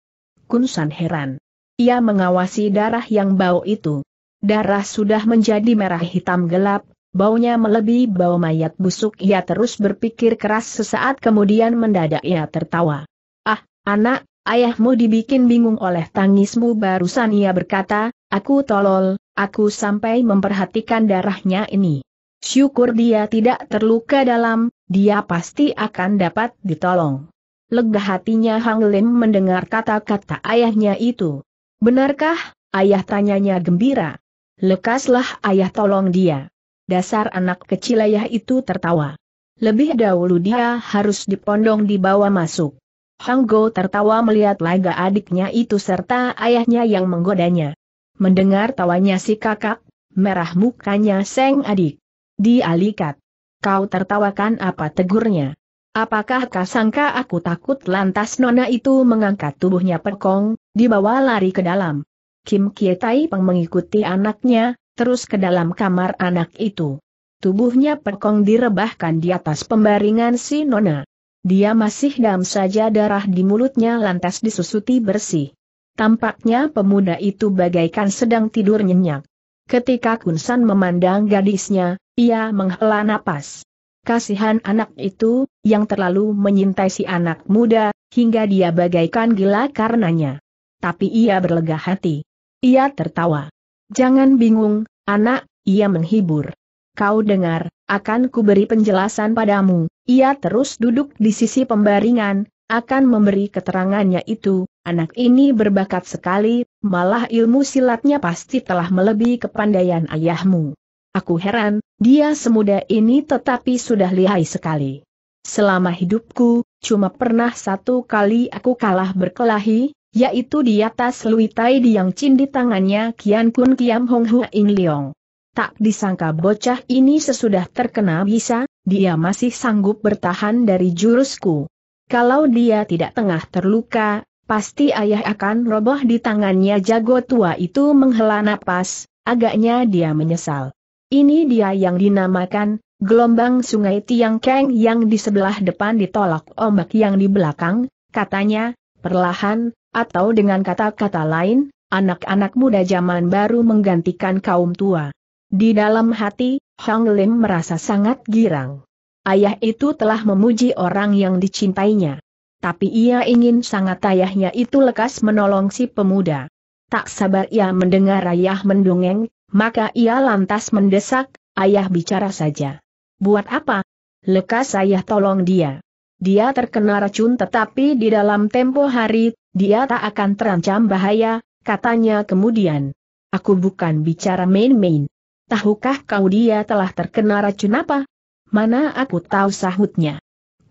Kunsan heran. Ia mengawasi darah yang bau itu. Darah sudah menjadi merah hitam gelap, baunya melebihi bau mayat busuk. Ia terus berpikir keras sesaat kemudian mendadak ia tertawa. Ah, anak, ayahmu dibikin bingung oleh tangismu barusan ia berkata, aku tolol, aku sampai memperhatikan darahnya ini. Syukur dia tidak terluka dalam, dia pasti akan dapat ditolong. Lega hatinya Hang Lim mendengar kata-kata ayahnya itu. Benarkah? Ayah tanyanya gembira. Lekaslah ayah tolong dia. Dasar anak kecil ayah itu tertawa. Lebih dahulu dia harus dipondong dibawa masuk. Hanggo tertawa melihat laga adiknya itu serta ayahnya yang menggodanya. Mendengar tawanya si kakak, merah mukanya seng adik. Dialikat. Kau tertawakan apa tegurnya? Apakah kau sangka aku takut lantas nona itu mengangkat tubuhnya perkong, dibawa lari ke dalam. Kim Kie Tai Peng mengikuti anaknya, terus ke dalam kamar anak itu. Tubuhnya pekong direbahkan di atas pembaringan si Nona. Dia masih dam saja darah di mulutnya lantas disusuti bersih. Tampaknya pemuda itu bagaikan sedang tidur nyenyak. Ketika Kunsan memandang gadisnya, ia menghela napas. Kasihan anak itu, yang terlalu menyintai si anak muda, hingga dia bagaikan gila karenanya tapi ia berlega hati. Ia tertawa. Jangan bingung, anak, ia menghibur. Kau dengar, akan kuberi penjelasan padamu. Ia terus duduk di sisi pembaringan, akan memberi keterangannya itu, anak ini berbakat sekali, malah ilmu silatnya pasti telah melebihi kepandaian ayahmu. Aku heran, dia semuda ini tetapi sudah lihai sekali. Selama hidupku, cuma pernah satu kali aku kalah berkelahi, yaitu di atas luitai yang cin di tangannya Kian Kun Kiam Hong Hua In Leong. Tak disangka bocah ini sesudah terkena bisa, dia masih sanggup bertahan dari jurusku. Kalau dia tidak tengah terluka, pasti ayah akan roboh di tangannya jago tua itu menghela napas, agaknya dia menyesal. Ini dia yang dinamakan, gelombang sungai Tiang Keng yang di sebelah depan ditolak ombak yang di belakang, katanya, perlahan, atau dengan kata-kata lain, anak-anak muda zaman baru menggantikan kaum tua. Di dalam hati, Hang Lim merasa sangat girang. Ayah itu telah memuji orang yang dicintainya. Tapi ia ingin sangat ayahnya itu lekas menolong si pemuda. Tak sabar ia mendengar ayah mendongeng, maka ia lantas mendesak, ayah bicara saja. Buat apa? Lekas ayah tolong dia. Dia terkena racun tetapi di dalam tempo hari, dia tak akan terancam bahaya, katanya kemudian. Aku bukan bicara main-main. Tahukah kau dia telah terkena racun apa? Mana aku tahu sahutnya.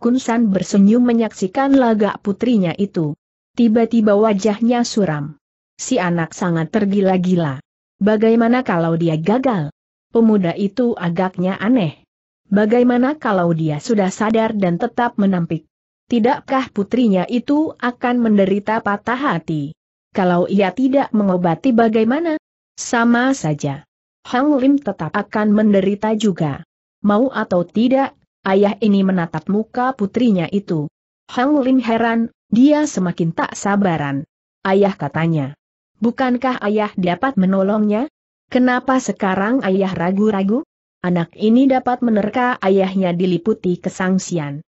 Kunsan bersenyum menyaksikan lagak putrinya itu. Tiba-tiba wajahnya suram. Si anak sangat tergila-gila. Bagaimana kalau dia gagal? Pemuda itu agaknya aneh. Bagaimana kalau dia sudah sadar dan tetap menampik? Tidakkah putrinya itu akan menderita patah hati? Kalau ia tidak mengobati bagaimana? Sama saja. Hang Lim tetap akan menderita juga. Mau atau tidak, ayah ini menatap muka putrinya itu. Hang Lim heran, dia semakin tak sabaran. Ayah katanya. Bukankah ayah dapat menolongnya? Kenapa sekarang ayah ragu-ragu? Anak ini dapat menerka ayahnya diliputi kesangsian.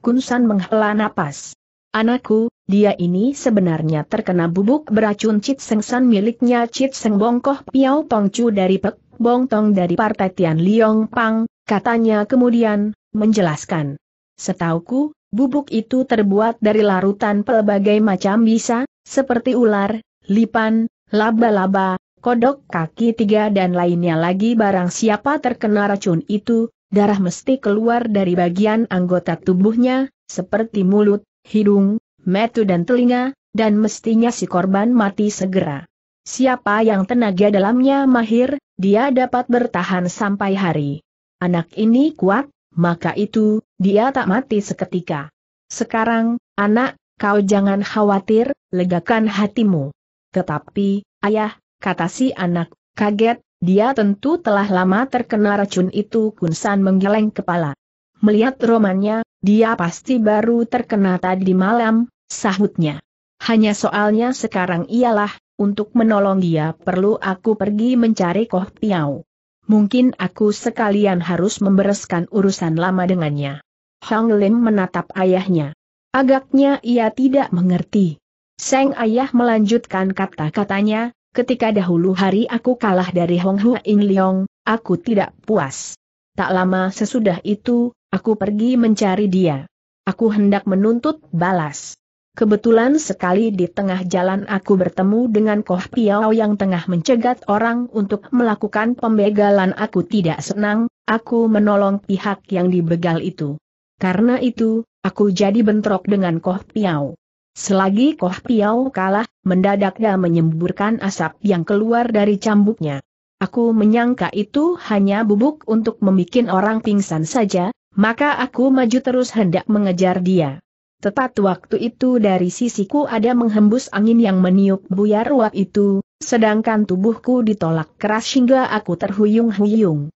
Kunsan menghela napas. Anakku, dia ini sebenarnya terkena bubuk beracun Cit Sengsan miliknya Cit Seng Bongkoh Piao Pongcu dari Pek Bong dari Partai Tian Liong Pang, katanya kemudian, menjelaskan. Setauku, bubuk itu terbuat dari larutan pelbagai macam bisa, seperti ular, lipan, laba-laba, kodok kaki tiga dan lainnya lagi barang siapa terkena racun itu, darah mesti keluar dari bagian anggota tubuhnya, seperti mulut, hidung, metu dan telinga, dan mestinya si korban mati segera. Siapa yang tenaga dalamnya mahir, dia dapat bertahan sampai hari. Anak ini kuat, maka itu, dia tak mati seketika. Sekarang, anak, kau jangan khawatir, legakan hatimu. Tetapi, ayah, kata si anak, kaget, dia tentu telah lama terkena racun itu Kunsan menggeleng kepala. Melihat romannya, dia pasti baru terkena tadi malam, sahutnya. Hanya soalnya sekarang ialah, untuk menolong dia perlu aku pergi mencari Koh Piau. Mungkin aku sekalian harus membereskan urusan lama dengannya. Hong Lim menatap ayahnya. Agaknya ia tidak mengerti. Seng ayah melanjutkan kata-katanya, ketika dahulu hari aku kalah dari Hong Hua In Leong, aku tidak puas. Tak lama sesudah itu, aku pergi mencari dia. Aku hendak menuntut balas. Kebetulan sekali di tengah jalan aku bertemu dengan Koh Piao yang tengah mencegat orang untuk melakukan pembegalan aku tidak senang, aku menolong pihak yang dibegal itu. Karena itu, aku jadi bentrok dengan Koh Piao. Selagi Koh Piau kalah, mendadak dia menyemburkan asap yang keluar dari cambuknya. Aku menyangka itu hanya bubuk untuk membuat orang pingsan saja, maka aku maju terus hendak mengejar dia. Tepat waktu itu dari sisiku ada menghembus angin yang meniup buyar uap itu, sedangkan tubuhku ditolak keras hingga aku terhuyung-huyung.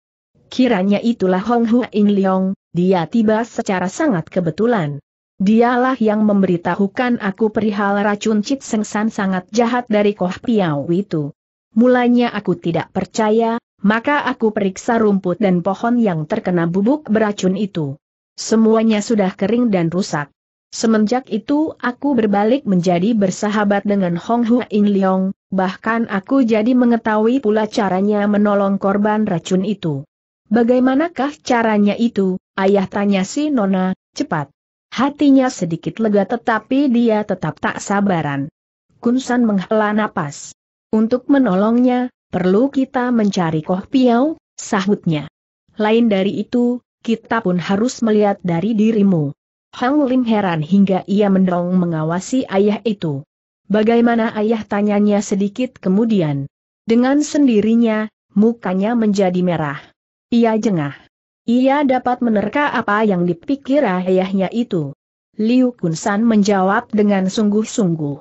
Kiranya itulah Hong Hua In Leong, dia tiba secara sangat kebetulan. Dialah yang memberitahukan aku perihal racun Cit Sengsan sangat jahat dari Koh Piau itu. Mulanya aku tidak percaya, maka aku periksa rumput dan pohon yang terkena bubuk beracun itu. Semuanya sudah kering dan rusak. Semenjak itu aku berbalik menjadi bersahabat dengan Hong Hua In Leong, bahkan aku jadi mengetahui pula caranya menolong korban racun itu. Bagaimanakah caranya itu, ayah tanya si Nona, cepat. Hatinya sedikit lega tetapi dia tetap tak sabaran. Kunsan menghela napas. Untuk menolongnya, perlu kita mencari Koh Piau, sahutnya. Lain dari itu, kita pun harus melihat dari dirimu. Hang Lim heran hingga ia mendong mengawasi ayah itu. Bagaimana ayah tanyanya sedikit kemudian. Dengan sendirinya, mukanya menjadi merah. Ia jengah. Ia dapat menerka apa yang dipikir ayahnya itu. Liu Kunsan menjawab dengan sungguh-sungguh.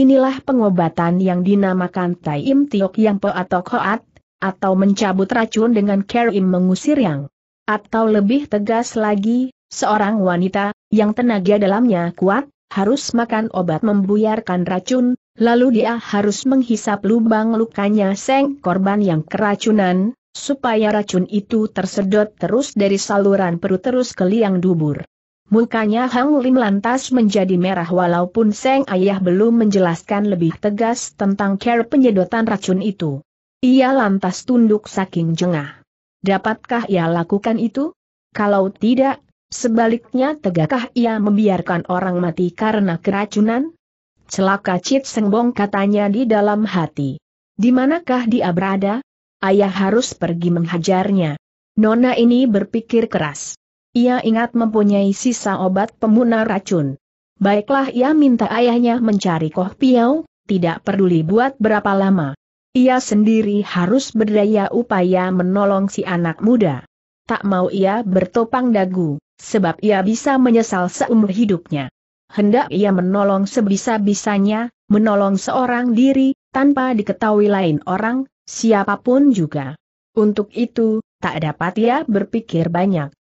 Inilah pengobatan yang dinamakan Tai Im Tiok Yang Po atau Koat, atau mencabut racun dengan Kerim mengusir yang. Atau lebih tegas lagi, seorang wanita, yang tenaga dalamnya kuat, harus makan obat membuyarkan racun, lalu dia harus menghisap lubang lukanya seng korban yang keracunan, supaya racun itu tersedot terus dari saluran perut terus ke liang dubur. Mukanya Hang Lim lantas menjadi merah walaupun Seng Ayah belum menjelaskan lebih tegas tentang care penyedotan racun itu. Ia lantas tunduk saking jengah. Dapatkah ia lakukan itu? Kalau tidak, sebaliknya tegakkah ia membiarkan orang mati karena keracunan? Celaka Cit Sengbong katanya di dalam hati. Di manakah dia berada? ayah harus pergi menghajarnya. Nona ini berpikir keras. Ia ingat mempunyai sisa obat pemunar racun. Baiklah ia minta ayahnya mencari Koh Piau, tidak peduli buat berapa lama. Ia sendiri harus berdaya upaya menolong si anak muda. Tak mau ia bertopang dagu, sebab ia bisa menyesal seumur hidupnya. Hendak ia menolong sebisa-bisanya, menolong seorang diri, tanpa diketahui lain orang, siapapun juga. Untuk itu, tak dapat ia berpikir banyak.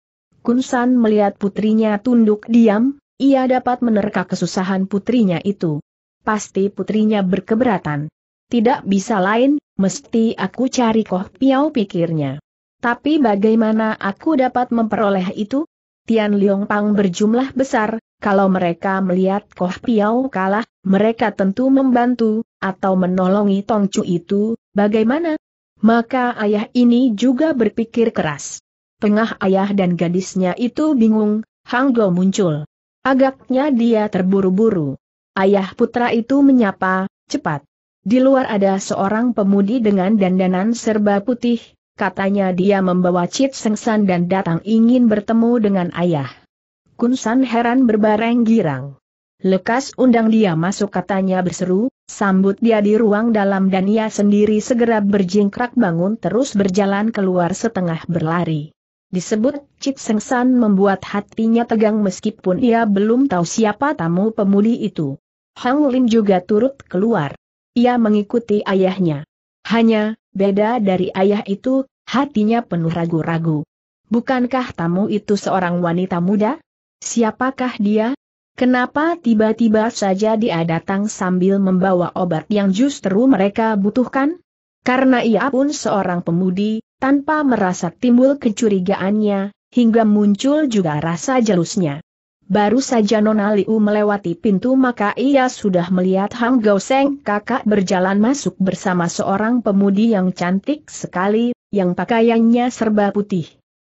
Kunsan melihat putrinya tunduk diam, ia dapat menerka kesusahan putrinya itu. Pasti putrinya berkeberatan. Tidak bisa lain, mesti aku cari Koh Piau pikirnya. Tapi bagaimana aku dapat memperoleh itu? Tian Liong Pang berjumlah besar, kalau mereka melihat Koh Piau kalah, mereka tentu membantu, atau menolongi Chu itu, Bagaimana? Maka ayah ini juga berpikir keras. Tengah ayah dan gadisnya itu bingung, Hanggo muncul. Agaknya dia terburu-buru. Ayah putra itu menyapa, cepat. Di luar ada seorang pemudi dengan dandanan serba putih, katanya dia membawa Cit Sengsan dan datang ingin bertemu dengan ayah. Kunsan heran berbareng girang. Lekas undang dia masuk katanya berseru, Sambut dia di ruang dalam dan ia sendiri segera berjingkrak bangun terus berjalan keluar setengah berlari. Disebut Cit Sengsan membuat hatinya tegang meskipun ia belum tahu siapa tamu pemuli itu. Hang Lim juga turut keluar. Ia mengikuti ayahnya. Hanya, beda dari ayah itu, hatinya penuh ragu-ragu. Bukankah tamu itu seorang wanita muda? Siapakah dia? Kenapa tiba-tiba saja dia datang sambil membawa obat yang justru mereka butuhkan? Karena ia pun seorang pemudi, tanpa merasa timbul kecurigaannya, hingga muncul juga rasa jelusnya. Baru saja Nona Liu melewati pintu maka ia sudah melihat Hang kakak berjalan masuk bersama seorang pemudi yang cantik sekali, yang pakaiannya serba putih.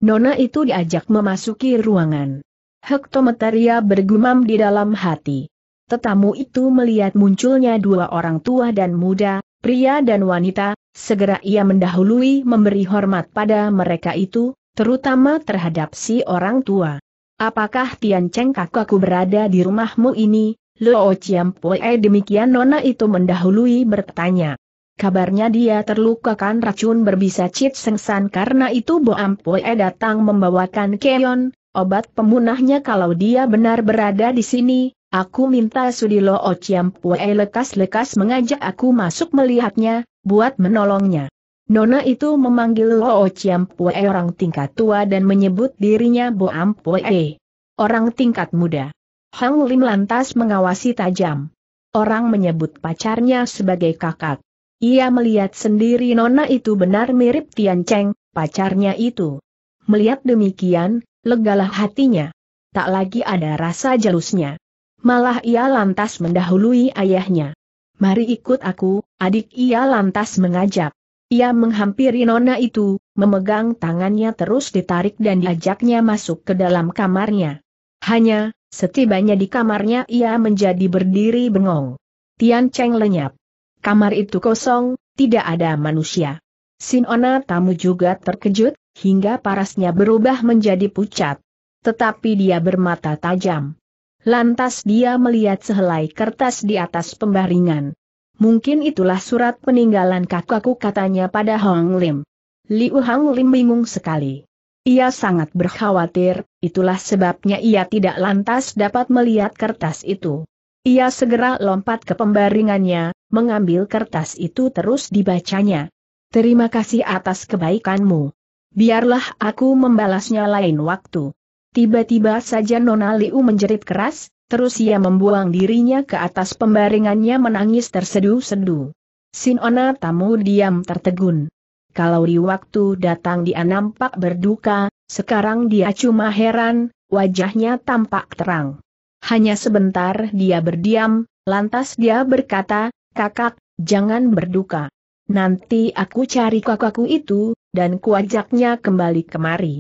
Nona itu diajak memasuki ruangan. Hektometaria bergumam di dalam hati. Tetamu itu melihat munculnya dua orang tua dan muda, pria dan wanita, segera ia mendahului memberi hormat pada mereka itu, terutama terhadap si orang tua. Apakah Tian Cheng kakakku berada di rumahmu ini? Luo Pue demikian Nona itu mendahului bertanya. Kabarnya dia terluka kan racun berbisa cit sengsan karena itu Bo Pue datang membawakan keon, obat pemunahnya kalau dia benar berada di sini, aku minta Sudilo Ociampue lekas-lekas mengajak aku masuk melihatnya, buat menolongnya. Nona itu memanggil Lo Ociampue orang tingkat tua dan menyebut dirinya Bo Ampue, orang tingkat muda. Hang Lim lantas mengawasi tajam. Orang menyebut pacarnya sebagai kakak. Ia melihat sendiri Nona itu benar mirip Tian Cheng, pacarnya itu. Melihat demikian, Legalah hatinya. Tak lagi ada rasa jelusnya. Malah ia lantas mendahului ayahnya. Mari ikut aku, adik ia lantas mengajak. Ia menghampiri nona itu, memegang tangannya terus ditarik dan diajaknya masuk ke dalam kamarnya. Hanya, setibanya di kamarnya ia menjadi berdiri bengong. Tian Cheng lenyap. Kamar itu kosong, tidak ada manusia. Sinona tamu juga terkejut, hingga parasnya berubah menjadi pucat. Tetapi dia bermata tajam. Lantas dia melihat sehelai kertas di atas pembaringan. Mungkin itulah surat peninggalan kakakku katanya pada Hong Lim. Liu Hong Lim bingung sekali. Ia sangat berkhawatir, itulah sebabnya ia tidak lantas dapat melihat kertas itu. Ia segera lompat ke pembaringannya, mengambil kertas itu terus dibacanya. Terima kasih atas kebaikanmu. Biarlah aku membalasnya lain waktu. Tiba-tiba saja Nona Liu menjerit keras, terus ia membuang dirinya ke atas pembaringannya menangis tersedu-sedu Sinona tamu diam tertegun. Kalau di waktu datang dia nampak berduka, sekarang dia cuma heran, wajahnya tampak terang. Hanya sebentar dia berdiam, lantas dia berkata, kakak, jangan berduka. Nanti aku cari kakakku itu, dan kuajaknya kembali kemari.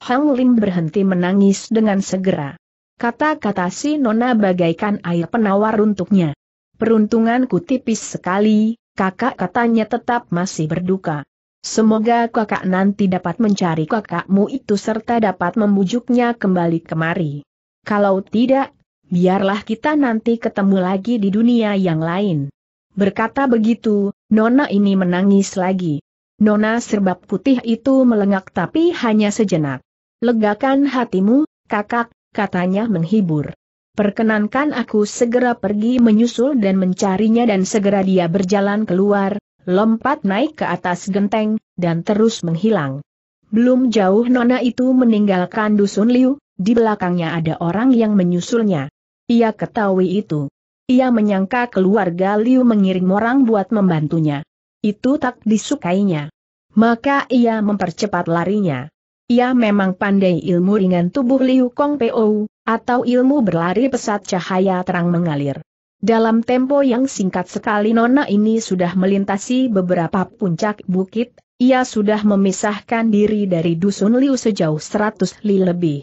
Hang Lin berhenti menangis dengan segera. Kata-kata si Nona bagaikan air penawar untuknya. Peruntunganku tipis sekali, kakak katanya tetap masih berduka. Semoga kakak nanti dapat mencari kakakmu itu serta dapat membujuknya kembali kemari. Kalau tidak, biarlah kita nanti ketemu lagi di dunia yang lain. Berkata begitu, Nona ini menangis lagi. Nona serbab putih itu melengak tapi hanya sejenak. Legakan hatimu, kakak, katanya menghibur. Perkenankan aku segera pergi menyusul dan mencarinya dan segera dia berjalan keluar, lompat naik ke atas genteng, dan terus menghilang. Belum jauh Nona itu meninggalkan dusun Liu, di belakangnya ada orang yang menyusulnya. Ia ketahui itu. Ia menyangka keluarga Liu mengirim orang buat membantunya. Itu tak disukainya. Maka ia mempercepat larinya. Ia memang pandai ilmu ringan tubuh Liu Kong Po, atau ilmu berlari pesat cahaya terang mengalir. Dalam tempo yang singkat sekali Nona ini sudah melintasi beberapa puncak bukit, ia sudah memisahkan diri dari dusun Liu sejauh seratus li lebih.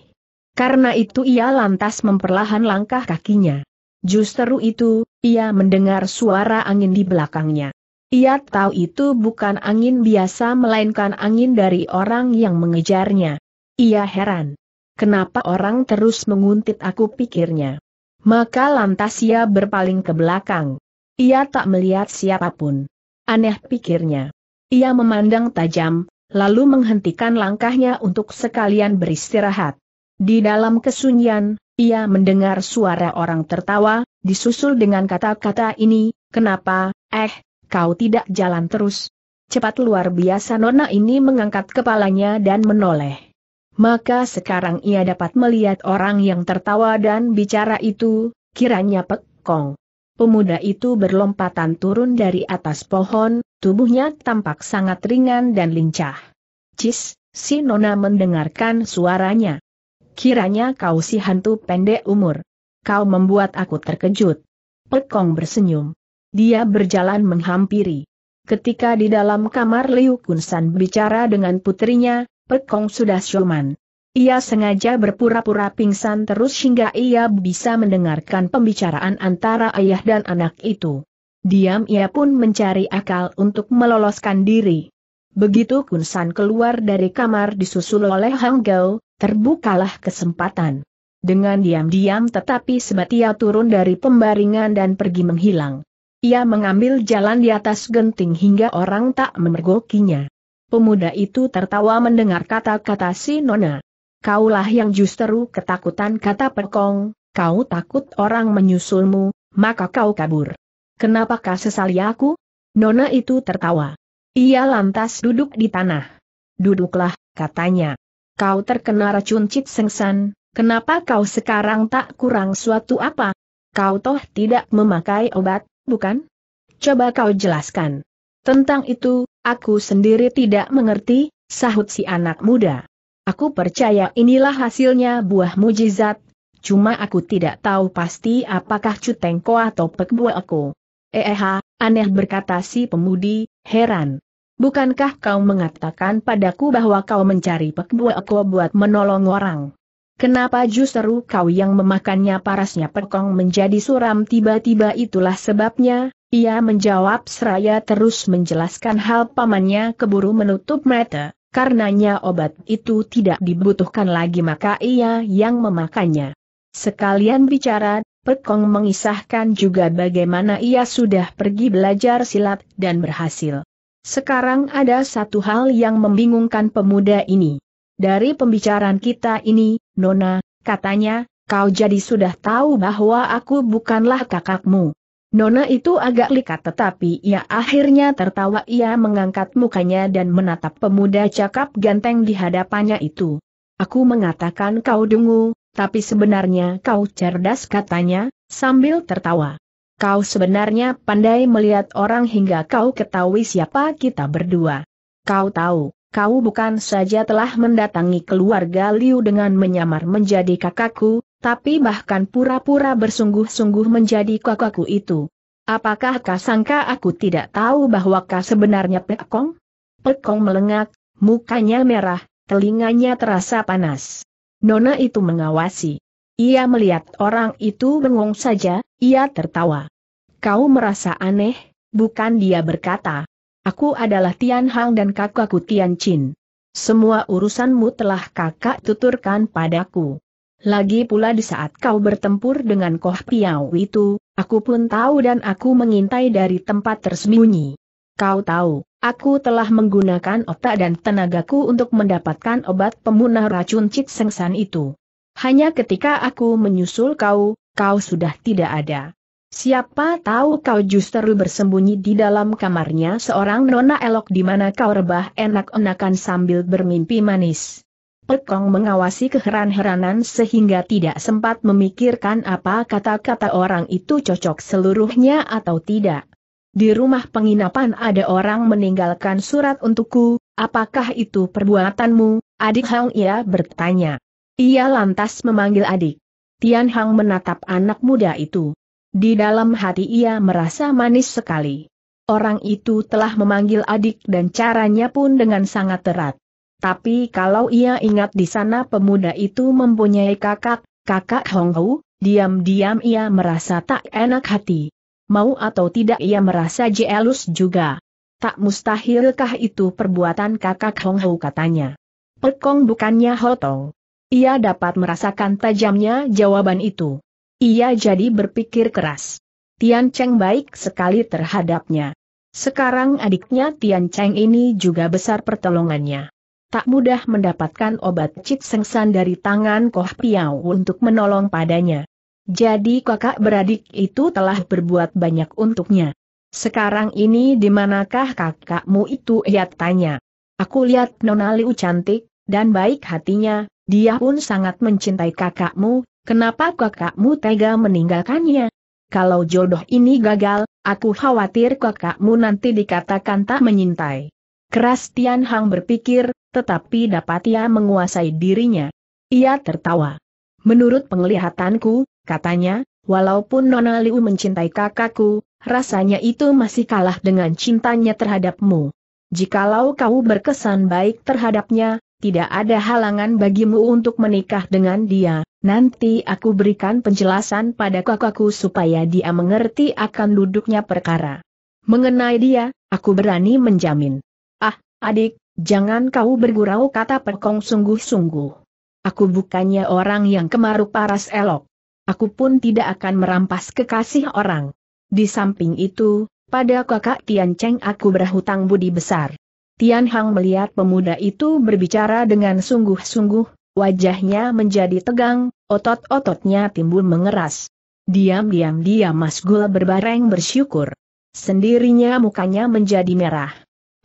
Karena itu ia lantas memperlahan langkah kakinya. Justru itu, ia mendengar suara angin di belakangnya. Ia tahu itu bukan angin biasa melainkan angin dari orang yang mengejarnya. Ia heran. Kenapa orang terus menguntit aku pikirnya. Maka lantas ia berpaling ke belakang. Ia tak melihat siapapun. Aneh pikirnya. Ia memandang tajam, lalu menghentikan langkahnya untuk sekalian beristirahat. Di dalam kesunyian, ia mendengar suara orang tertawa, disusul dengan kata-kata ini, kenapa, eh, kau tidak jalan terus. Cepat luar biasa Nona ini mengangkat kepalanya dan menoleh. Maka sekarang ia dapat melihat orang yang tertawa dan bicara itu, kiranya Pek Pemuda itu berlompatan turun dari atas pohon, tubuhnya tampak sangat ringan dan lincah. Cis, si Nona mendengarkan suaranya. Kiranya kau si hantu pendek umur. Kau membuat aku terkejut. Pekong bersenyum. Dia berjalan menghampiri. Ketika di dalam kamar Liu Kunsan bicara dengan putrinya, Pekong sudah siuman. Ia sengaja berpura-pura pingsan terus hingga ia bisa mendengarkan pembicaraan antara ayah dan anak itu. Diam ia pun mencari akal untuk meloloskan diri. Begitu Kunsan keluar dari kamar disusul oleh Hang Gao, terbukalah kesempatan. Dengan diam-diam tetapi sebat ia turun dari pembaringan dan pergi menghilang. Ia mengambil jalan di atas genting hingga orang tak memergokinya. Pemuda itu tertawa mendengar kata-kata si Nona. Kaulah yang justru ketakutan kata Perkong, kau takut orang menyusulmu, maka kau kabur. Kenapakah sesali aku? Nona itu tertawa. Ia lantas duduk di tanah. Duduklah, katanya. Kau terkena racun cit sengsan, kenapa kau sekarang tak kurang suatu apa? Kau toh tidak memakai obat, bukan? Coba kau jelaskan. Tentang itu, aku sendiri tidak mengerti, sahut si anak muda. Aku percaya inilah hasilnya buah mujizat, cuma aku tidak tahu pasti apakah cutengko atau aku. Eha, aneh berkata si pemudi, heran. Bukankah kau mengatakan padaku bahwa kau mencari aku buat menolong orang? Kenapa justru kau yang memakannya parasnya perkong menjadi suram tiba-tiba itulah sebabnya, ia menjawab seraya terus menjelaskan hal pamannya keburu menutup mata, karenanya obat itu tidak dibutuhkan lagi maka ia yang memakannya. Sekalian bicara, Perkong mengisahkan juga bagaimana ia sudah pergi belajar silat dan berhasil. Sekarang ada satu hal yang membingungkan pemuda ini. Dari pembicaraan kita ini, Nona, katanya, kau jadi sudah tahu bahwa aku bukanlah kakakmu. Nona itu agak likat tetapi ia akhirnya tertawa ia mengangkat mukanya dan menatap pemuda cakap ganteng di hadapannya itu. Aku mengatakan kau dungu, tapi sebenarnya kau cerdas katanya, sambil tertawa. Kau sebenarnya pandai melihat orang hingga kau ketahui siapa kita berdua. Kau tahu, kau bukan saja telah mendatangi keluarga Liu dengan menyamar menjadi kakakku, tapi bahkan pura-pura bersungguh-sungguh menjadi kakakku itu. Apakah kau sangka aku tidak tahu bahwa kau sebenarnya Pekong? Pekong melengak, mukanya merah, telinganya terasa panas. Nona itu mengawasi. Ia melihat orang itu bengong saja, ia tertawa. Kau merasa aneh, bukan dia berkata. Aku adalah Tian Hang dan kakakku Tian Chin. Semua urusanmu telah kakak tuturkan padaku. Lagi pula di saat kau bertempur dengan Koh Piau itu, aku pun tahu dan aku mengintai dari tempat tersembunyi. Kau tahu, aku telah menggunakan otak dan tenagaku untuk mendapatkan obat pemunah racun cik sengsan itu. Hanya ketika aku menyusul kau, kau sudah tidak ada. Siapa tahu kau justru bersembunyi di dalam kamarnya seorang nona elok di mana kau rebah enak-enakan sambil bermimpi manis. Pekong mengawasi keheran-heranan sehingga tidak sempat memikirkan apa kata-kata orang itu cocok seluruhnya atau tidak. Di rumah penginapan ada orang meninggalkan surat untukku, apakah itu perbuatanmu, adik Hang Ia bertanya. Ia lantas memanggil adik. Tian Hang menatap anak muda itu. Di dalam hati ia merasa manis sekali. Orang itu telah memanggil adik dan caranya pun dengan sangat erat. Tapi kalau ia ingat di sana pemuda itu mempunyai kakak, kakak Hong Hu, diam-diam ia merasa tak enak hati. Mau atau tidak ia merasa jealous juga. Tak mustahilkah itu perbuatan kakak Hong Hu katanya. Pekong bukannya Hotong. Ia dapat merasakan tajamnya jawaban itu. Ia jadi berpikir keras. Tian Cheng baik sekali terhadapnya. Sekarang adiknya Tian Cheng ini juga besar pertolongannya. Tak mudah mendapatkan obat cit sengsan dari tangan Koh Piao untuk menolong padanya. Jadi kakak beradik itu telah berbuat banyak untuknya. Sekarang ini di manakah kakakmu itu? Ia tanya. Aku lihat Nona Liu cantik, dan baik hatinya, dia pun sangat mencintai kakakmu, Kenapa kakakmu tega meninggalkannya? Kalau jodoh ini gagal, aku khawatir kakakmu nanti dikatakan tak menyintai. Keras Tian Hang berpikir, tetapi dapat ia menguasai dirinya. Ia tertawa. Menurut penglihatanku, katanya, walaupun Nona Liu mencintai kakakku, rasanya itu masih kalah dengan cintanya terhadapmu. Jikalau kau berkesan baik terhadapnya, tidak ada halangan bagimu untuk menikah dengan dia, nanti aku berikan penjelasan pada kakakku supaya dia mengerti akan duduknya perkara. Mengenai dia, aku berani menjamin. Ah, adik, jangan kau bergurau kata Perkong sungguh-sungguh. Aku bukannya orang yang kemaruk paras elok. Aku pun tidak akan merampas kekasih orang. Di samping itu, pada kakak Tian Cheng aku berhutang budi besar. Tian Hang melihat pemuda itu berbicara dengan sungguh-sungguh, wajahnya menjadi tegang, otot-ototnya timbul mengeras. Diam-diam dia Mas Gula berbareng bersyukur. Sendirinya mukanya menjadi merah.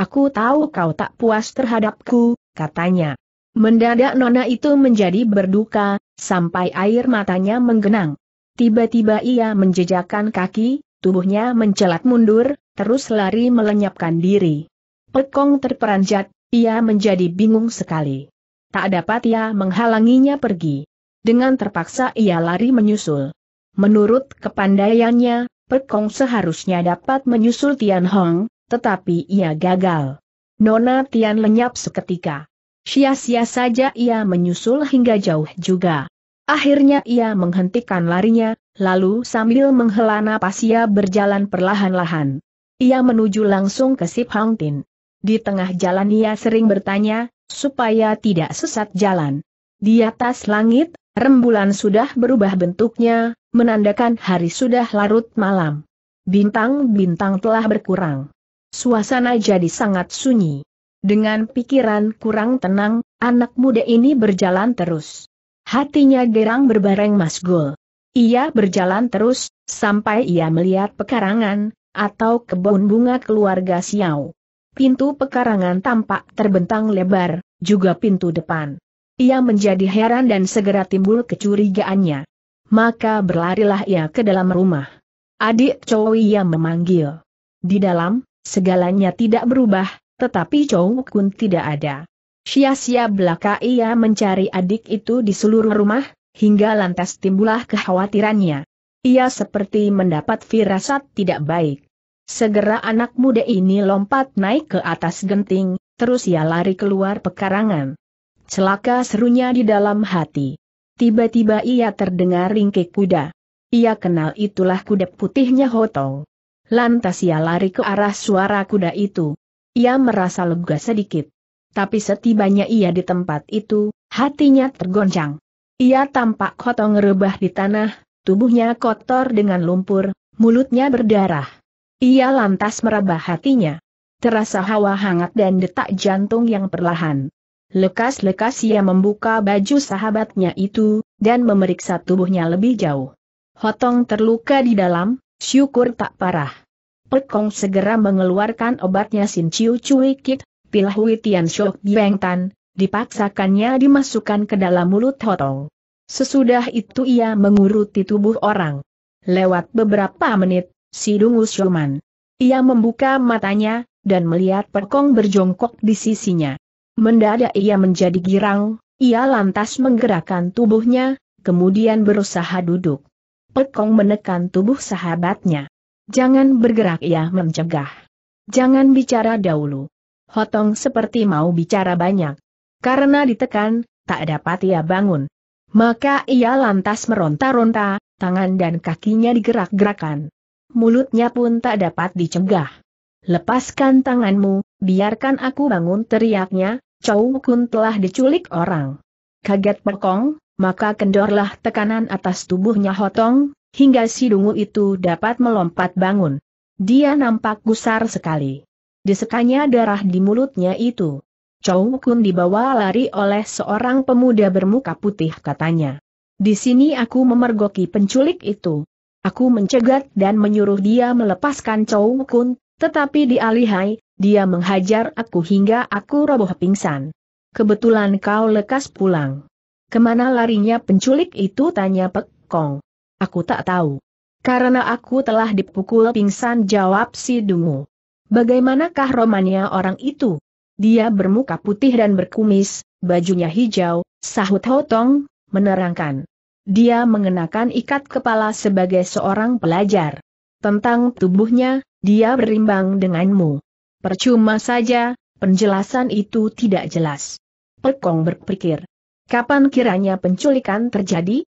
Aku tahu kau tak puas terhadapku, katanya. Mendadak nona itu menjadi berduka, sampai air matanya menggenang. Tiba-tiba ia menjejakkan kaki, tubuhnya mencelat mundur, terus lari melenyapkan diri. Pekong terperanjat, ia menjadi bingung sekali. Tak dapat ia menghalanginya pergi. Dengan terpaksa ia lari menyusul. Menurut kepandaiannya, Pekong seharusnya dapat menyusul Tian Hong, tetapi ia gagal. Nona Tian lenyap seketika. Sia-sia saja ia menyusul hingga jauh juga. Akhirnya ia menghentikan larinya, lalu sambil menghela napas ia berjalan perlahan-lahan. Ia menuju langsung ke Sip Hang Tin. Di tengah jalan ia sering bertanya, supaya tidak sesat jalan. Di atas langit, rembulan sudah berubah bentuknya, menandakan hari sudah larut malam. Bintang-bintang telah berkurang. Suasana jadi sangat sunyi. Dengan pikiran kurang tenang, anak muda ini berjalan terus. Hatinya gerang berbareng Gol. Ia berjalan terus, sampai ia melihat pekarangan, atau kebun bunga keluarga Xiao pintu pekarangan tampak terbentang lebar, juga pintu depan. Ia menjadi heran dan segera timbul kecurigaannya. Maka berlarilah ia ke dalam rumah. Adik Chow ia memanggil. Di dalam, segalanya tidak berubah, tetapi Chow Kun tidak ada. Sia-sia belaka ia mencari adik itu di seluruh rumah, hingga lantas timbullah kekhawatirannya. Ia seperti mendapat firasat tidak baik. Segera anak muda ini lompat naik ke atas genting, terus ia lari keluar pekarangan. Celaka serunya di dalam hati. Tiba-tiba ia terdengar ringkik kuda. Ia kenal itulah kuda putihnya Hotong. Lantas ia lari ke arah suara kuda itu. Ia merasa lega sedikit. Tapi setibanya ia di tempat itu, hatinya tergoncang. Ia tampak Hotong rebah di tanah, tubuhnya kotor dengan lumpur, mulutnya berdarah. Ia lantas meraba hatinya. Terasa hawa hangat dan detak jantung yang perlahan. Lekas-lekas ia membuka baju sahabatnya itu, dan memeriksa tubuhnya lebih jauh. Hotong terluka di dalam, syukur tak parah. Pekong segera mengeluarkan obatnya Sin Chiu Cui Kit, Pil Hui Tian Shok Bieng Tan, dipaksakannya dimasukkan ke dalam mulut Hotong. Sesudah itu ia menguruti tubuh orang. Lewat beberapa menit, si Dungu Syoman. Ia membuka matanya, dan melihat perkong berjongkok di sisinya. Mendadak ia menjadi girang, ia lantas menggerakkan tubuhnya, kemudian berusaha duduk. Perkong menekan tubuh sahabatnya. Jangan bergerak ia mencegah. Jangan bicara dahulu. Hotong seperti mau bicara banyak. Karena ditekan, tak dapat ia bangun. Maka ia lantas meronta-ronta, tangan dan kakinya digerak-gerakan mulutnya pun tak dapat dicegah. Lepaskan tanganmu, biarkan aku bangun teriaknya, Chow Kun telah diculik orang. Kaget Pekong, maka kendorlah tekanan atas tubuhnya Hotong, hingga si dungu itu dapat melompat bangun. Dia nampak gusar sekali. Disekanya darah di mulutnya itu. Chow Kun dibawa lari oleh seorang pemuda bermuka putih katanya. Di sini aku memergoki penculik itu, Aku mencegat dan menyuruh dia melepaskan Chow Kun, tetapi di alihai, dia menghajar aku hingga aku roboh pingsan. Kebetulan kau lekas pulang. Kemana larinya penculik itu tanya Pek Kong. Aku tak tahu. Karena aku telah dipukul pingsan jawab si Dungu. Bagaimanakah romannya orang itu? Dia bermuka putih dan berkumis, bajunya hijau, sahut Hotong, menerangkan. Dia mengenakan ikat kepala sebagai seorang pelajar. Tentang tubuhnya, dia berimbang denganmu. Percuma saja, penjelasan itu tidak jelas. Pekong berpikir. Kapan kiranya penculikan terjadi?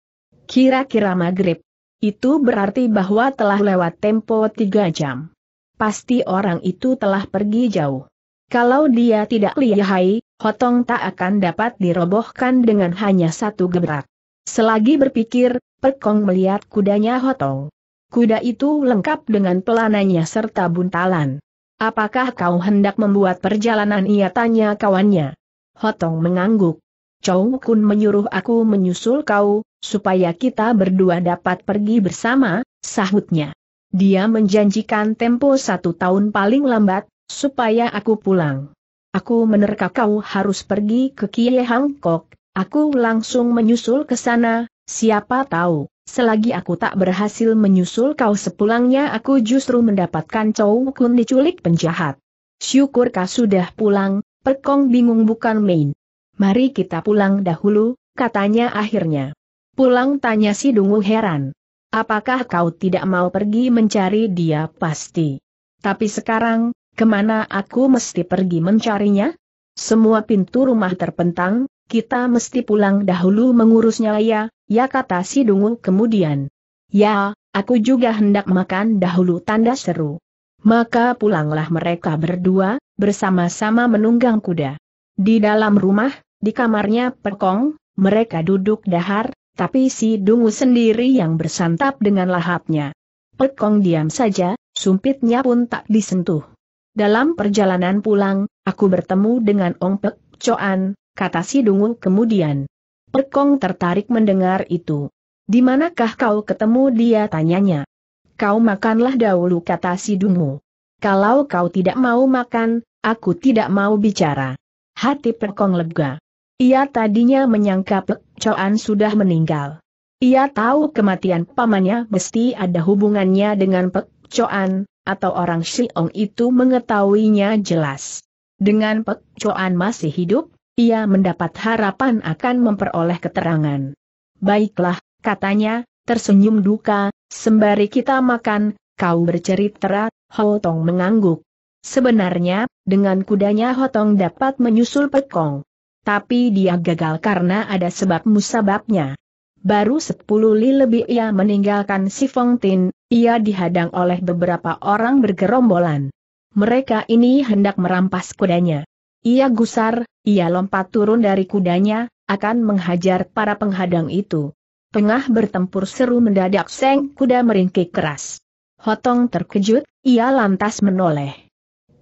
Kira-kira maghrib. Itu berarti bahwa telah lewat tempo tiga jam. Pasti orang itu telah pergi jauh. Kalau dia tidak lihai, Hotong tak akan dapat dirobohkan dengan hanya satu gebrak. Selagi berpikir, Perkong melihat kudanya hotong. Kuda itu lengkap dengan pelananya serta buntalan. Apakah kau hendak membuat perjalanan ia tanya kawannya. Hotong mengangguk. Chow Kun menyuruh aku menyusul kau, supaya kita berdua dapat pergi bersama, sahutnya. Dia menjanjikan tempo satu tahun paling lambat, supaya aku pulang. Aku menerka kau harus pergi ke Kie Hangkok, Aku langsung menyusul ke sana, siapa tahu, selagi aku tak berhasil menyusul kau sepulangnya aku justru mendapatkan Chow Kun diculik penjahat. Syukur kau sudah pulang, Perkong bingung bukan main. Mari kita pulang dahulu, katanya akhirnya. Pulang tanya si Dungu heran. Apakah kau tidak mau pergi mencari dia pasti? Tapi sekarang, kemana aku mesti pergi mencarinya? Semua pintu rumah terpentang, kita mesti pulang dahulu mengurusnya ya, ya kata si Dungu kemudian. Ya, aku juga hendak makan dahulu tanda seru. Maka pulanglah mereka berdua, bersama-sama menunggang kuda. Di dalam rumah, di kamarnya Perkong, mereka duduk dahar, tapi si Dungu sendiri yang bersantap dengan lahapnya. Pekong diam saja, sumpitnya pun tak disentuh. Dalam perjalanan pulang, aku bertemu dengan Ong Pek Coan, kata si Dungu kemudian. Perkong tertarik mendengar itu. Di manakah kau ketemu dia tanyanya. Kau makanlah dahulu kata si Dungu. Kalau kau tidak mau makan, aku tidak mau bicara. Hati Perkong lega. Ia tadinya menyangka Pek Coan sudah meninggal. Ia tahu kematian pamannya mesti ada hubungannya dengan Pek Coan, atau orang Shilong itu mengetahuinya jelas. Dengan Pek Coan masih hidup, ia mendapat harapan akan memperoleh keterangan. Baiklah, katanya, tersenyum duka, sembari kita makan, kau bercerita, Hotong mengangguk. Sebenarnya, dengan kudanya Hotong dapat menyusul Pekong. Tapi dia gagal karena ada sebab musababnya. Baru sepuluh li lebih ia meninggalkan si Fong Tin, ia dihadang oleh beberapa orang bergerombolan. Mereka ini hendak merampas kudanya. Ia gusar, ia lompat turun dari kudanya, akan menghajar para penghadang itu. Tengah bertempur seru mendadak seng kuda meringkik keras. Hotong terkejut, ia lantas menoleh.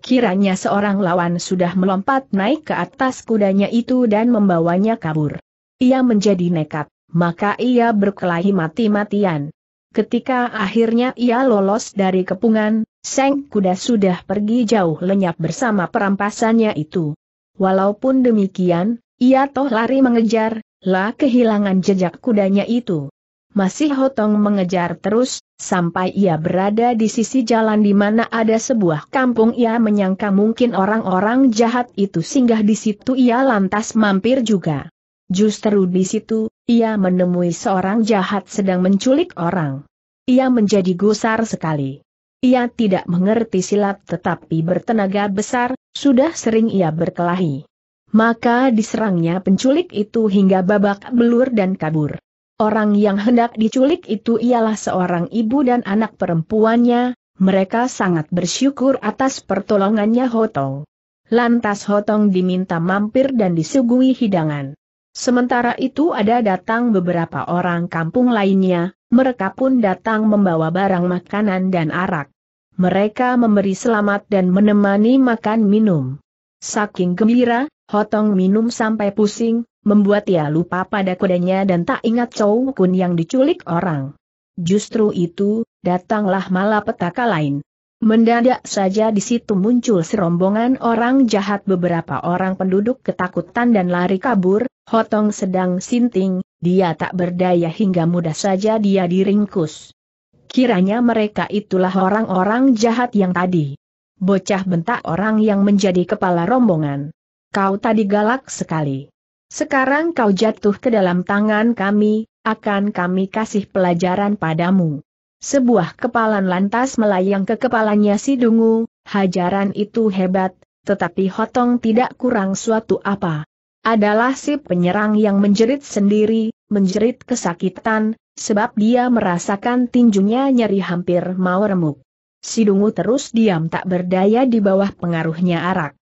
Kiranya seorang lawan sudah melompat naik ke atas kudanya itu dan membawanya kabur. Ia menjadi nekat, maka ia berkelahi mati-matian. Ketika akhirnya ia lolos dari kepungan, Seng Kuda sudah pergi jauh lenyap bersama perampasannya itu. Walaupun demikian, ia toh lari mengejar, lah kehilangan jejak kudanya itu. Masih Hotong mengejar terus, sampai ia berada di sisi jalan di mana ada sebuah kampung ia menyangka mungkin orang-orang jahat itu singgah di situ ia lantas mampir juga. Justru di situ, ia menemui seorang jahat sedang menculik orang. Ia menjadi gusar sekali. Ia tidak mengerti silat tetapi bertenaga besar, sudah sering ia berkelahi. Maka diserangnya penculik itu hingga babak belur dan kabur. Orang yang hendak diculik itu ialah seorang ibu dan anak perempuannya, mereka sangat bersyukur atas pertolongannya Hotong. Lantas Hotong diminta mampir dan disuguhi hidangan. Sementara itu ada datang beberapa orang kampung lainnya, mereka pun datang membawa barang makanan dan arak. Mereka memberi selamat dan menemani makan minum. Saking gembira, Hotong minum sampai pusing, membuat ia lupa pada kudanya dan tak ingat Chow Kun yang diculik orang. Justru itu, datanglah malapetaka lain. Mendadak saja di situ muncul serombongan orang jahat beberapa orang penduduk ketakutan dan lari kabur, Hotong sedang sinting, dia tak berdaya hingga mudah saja dia diringkus. Kiranya mereka itulah orang-orang jahat yang tadi. Bocah bentak orang yang menjadi kepala rombongan. Kau tadi galak sekali. Sekarang kau jatuh ke dalam tangan kami, akan kami kasih pelajaran padamu. Sebuah kepalan lantas melayang ke kepalanya si Dungu, hajaran itu hebat, tetapi Hotong tidak kurang suatu apa. Adalah si penyerang yang menjerit sendiri, menjerit kesakitan, sebab dia merasakan tinjunya nyeri hampir mau remuk. Si Dungu terus diam tak berdaya di bawah pengaruhnya arak.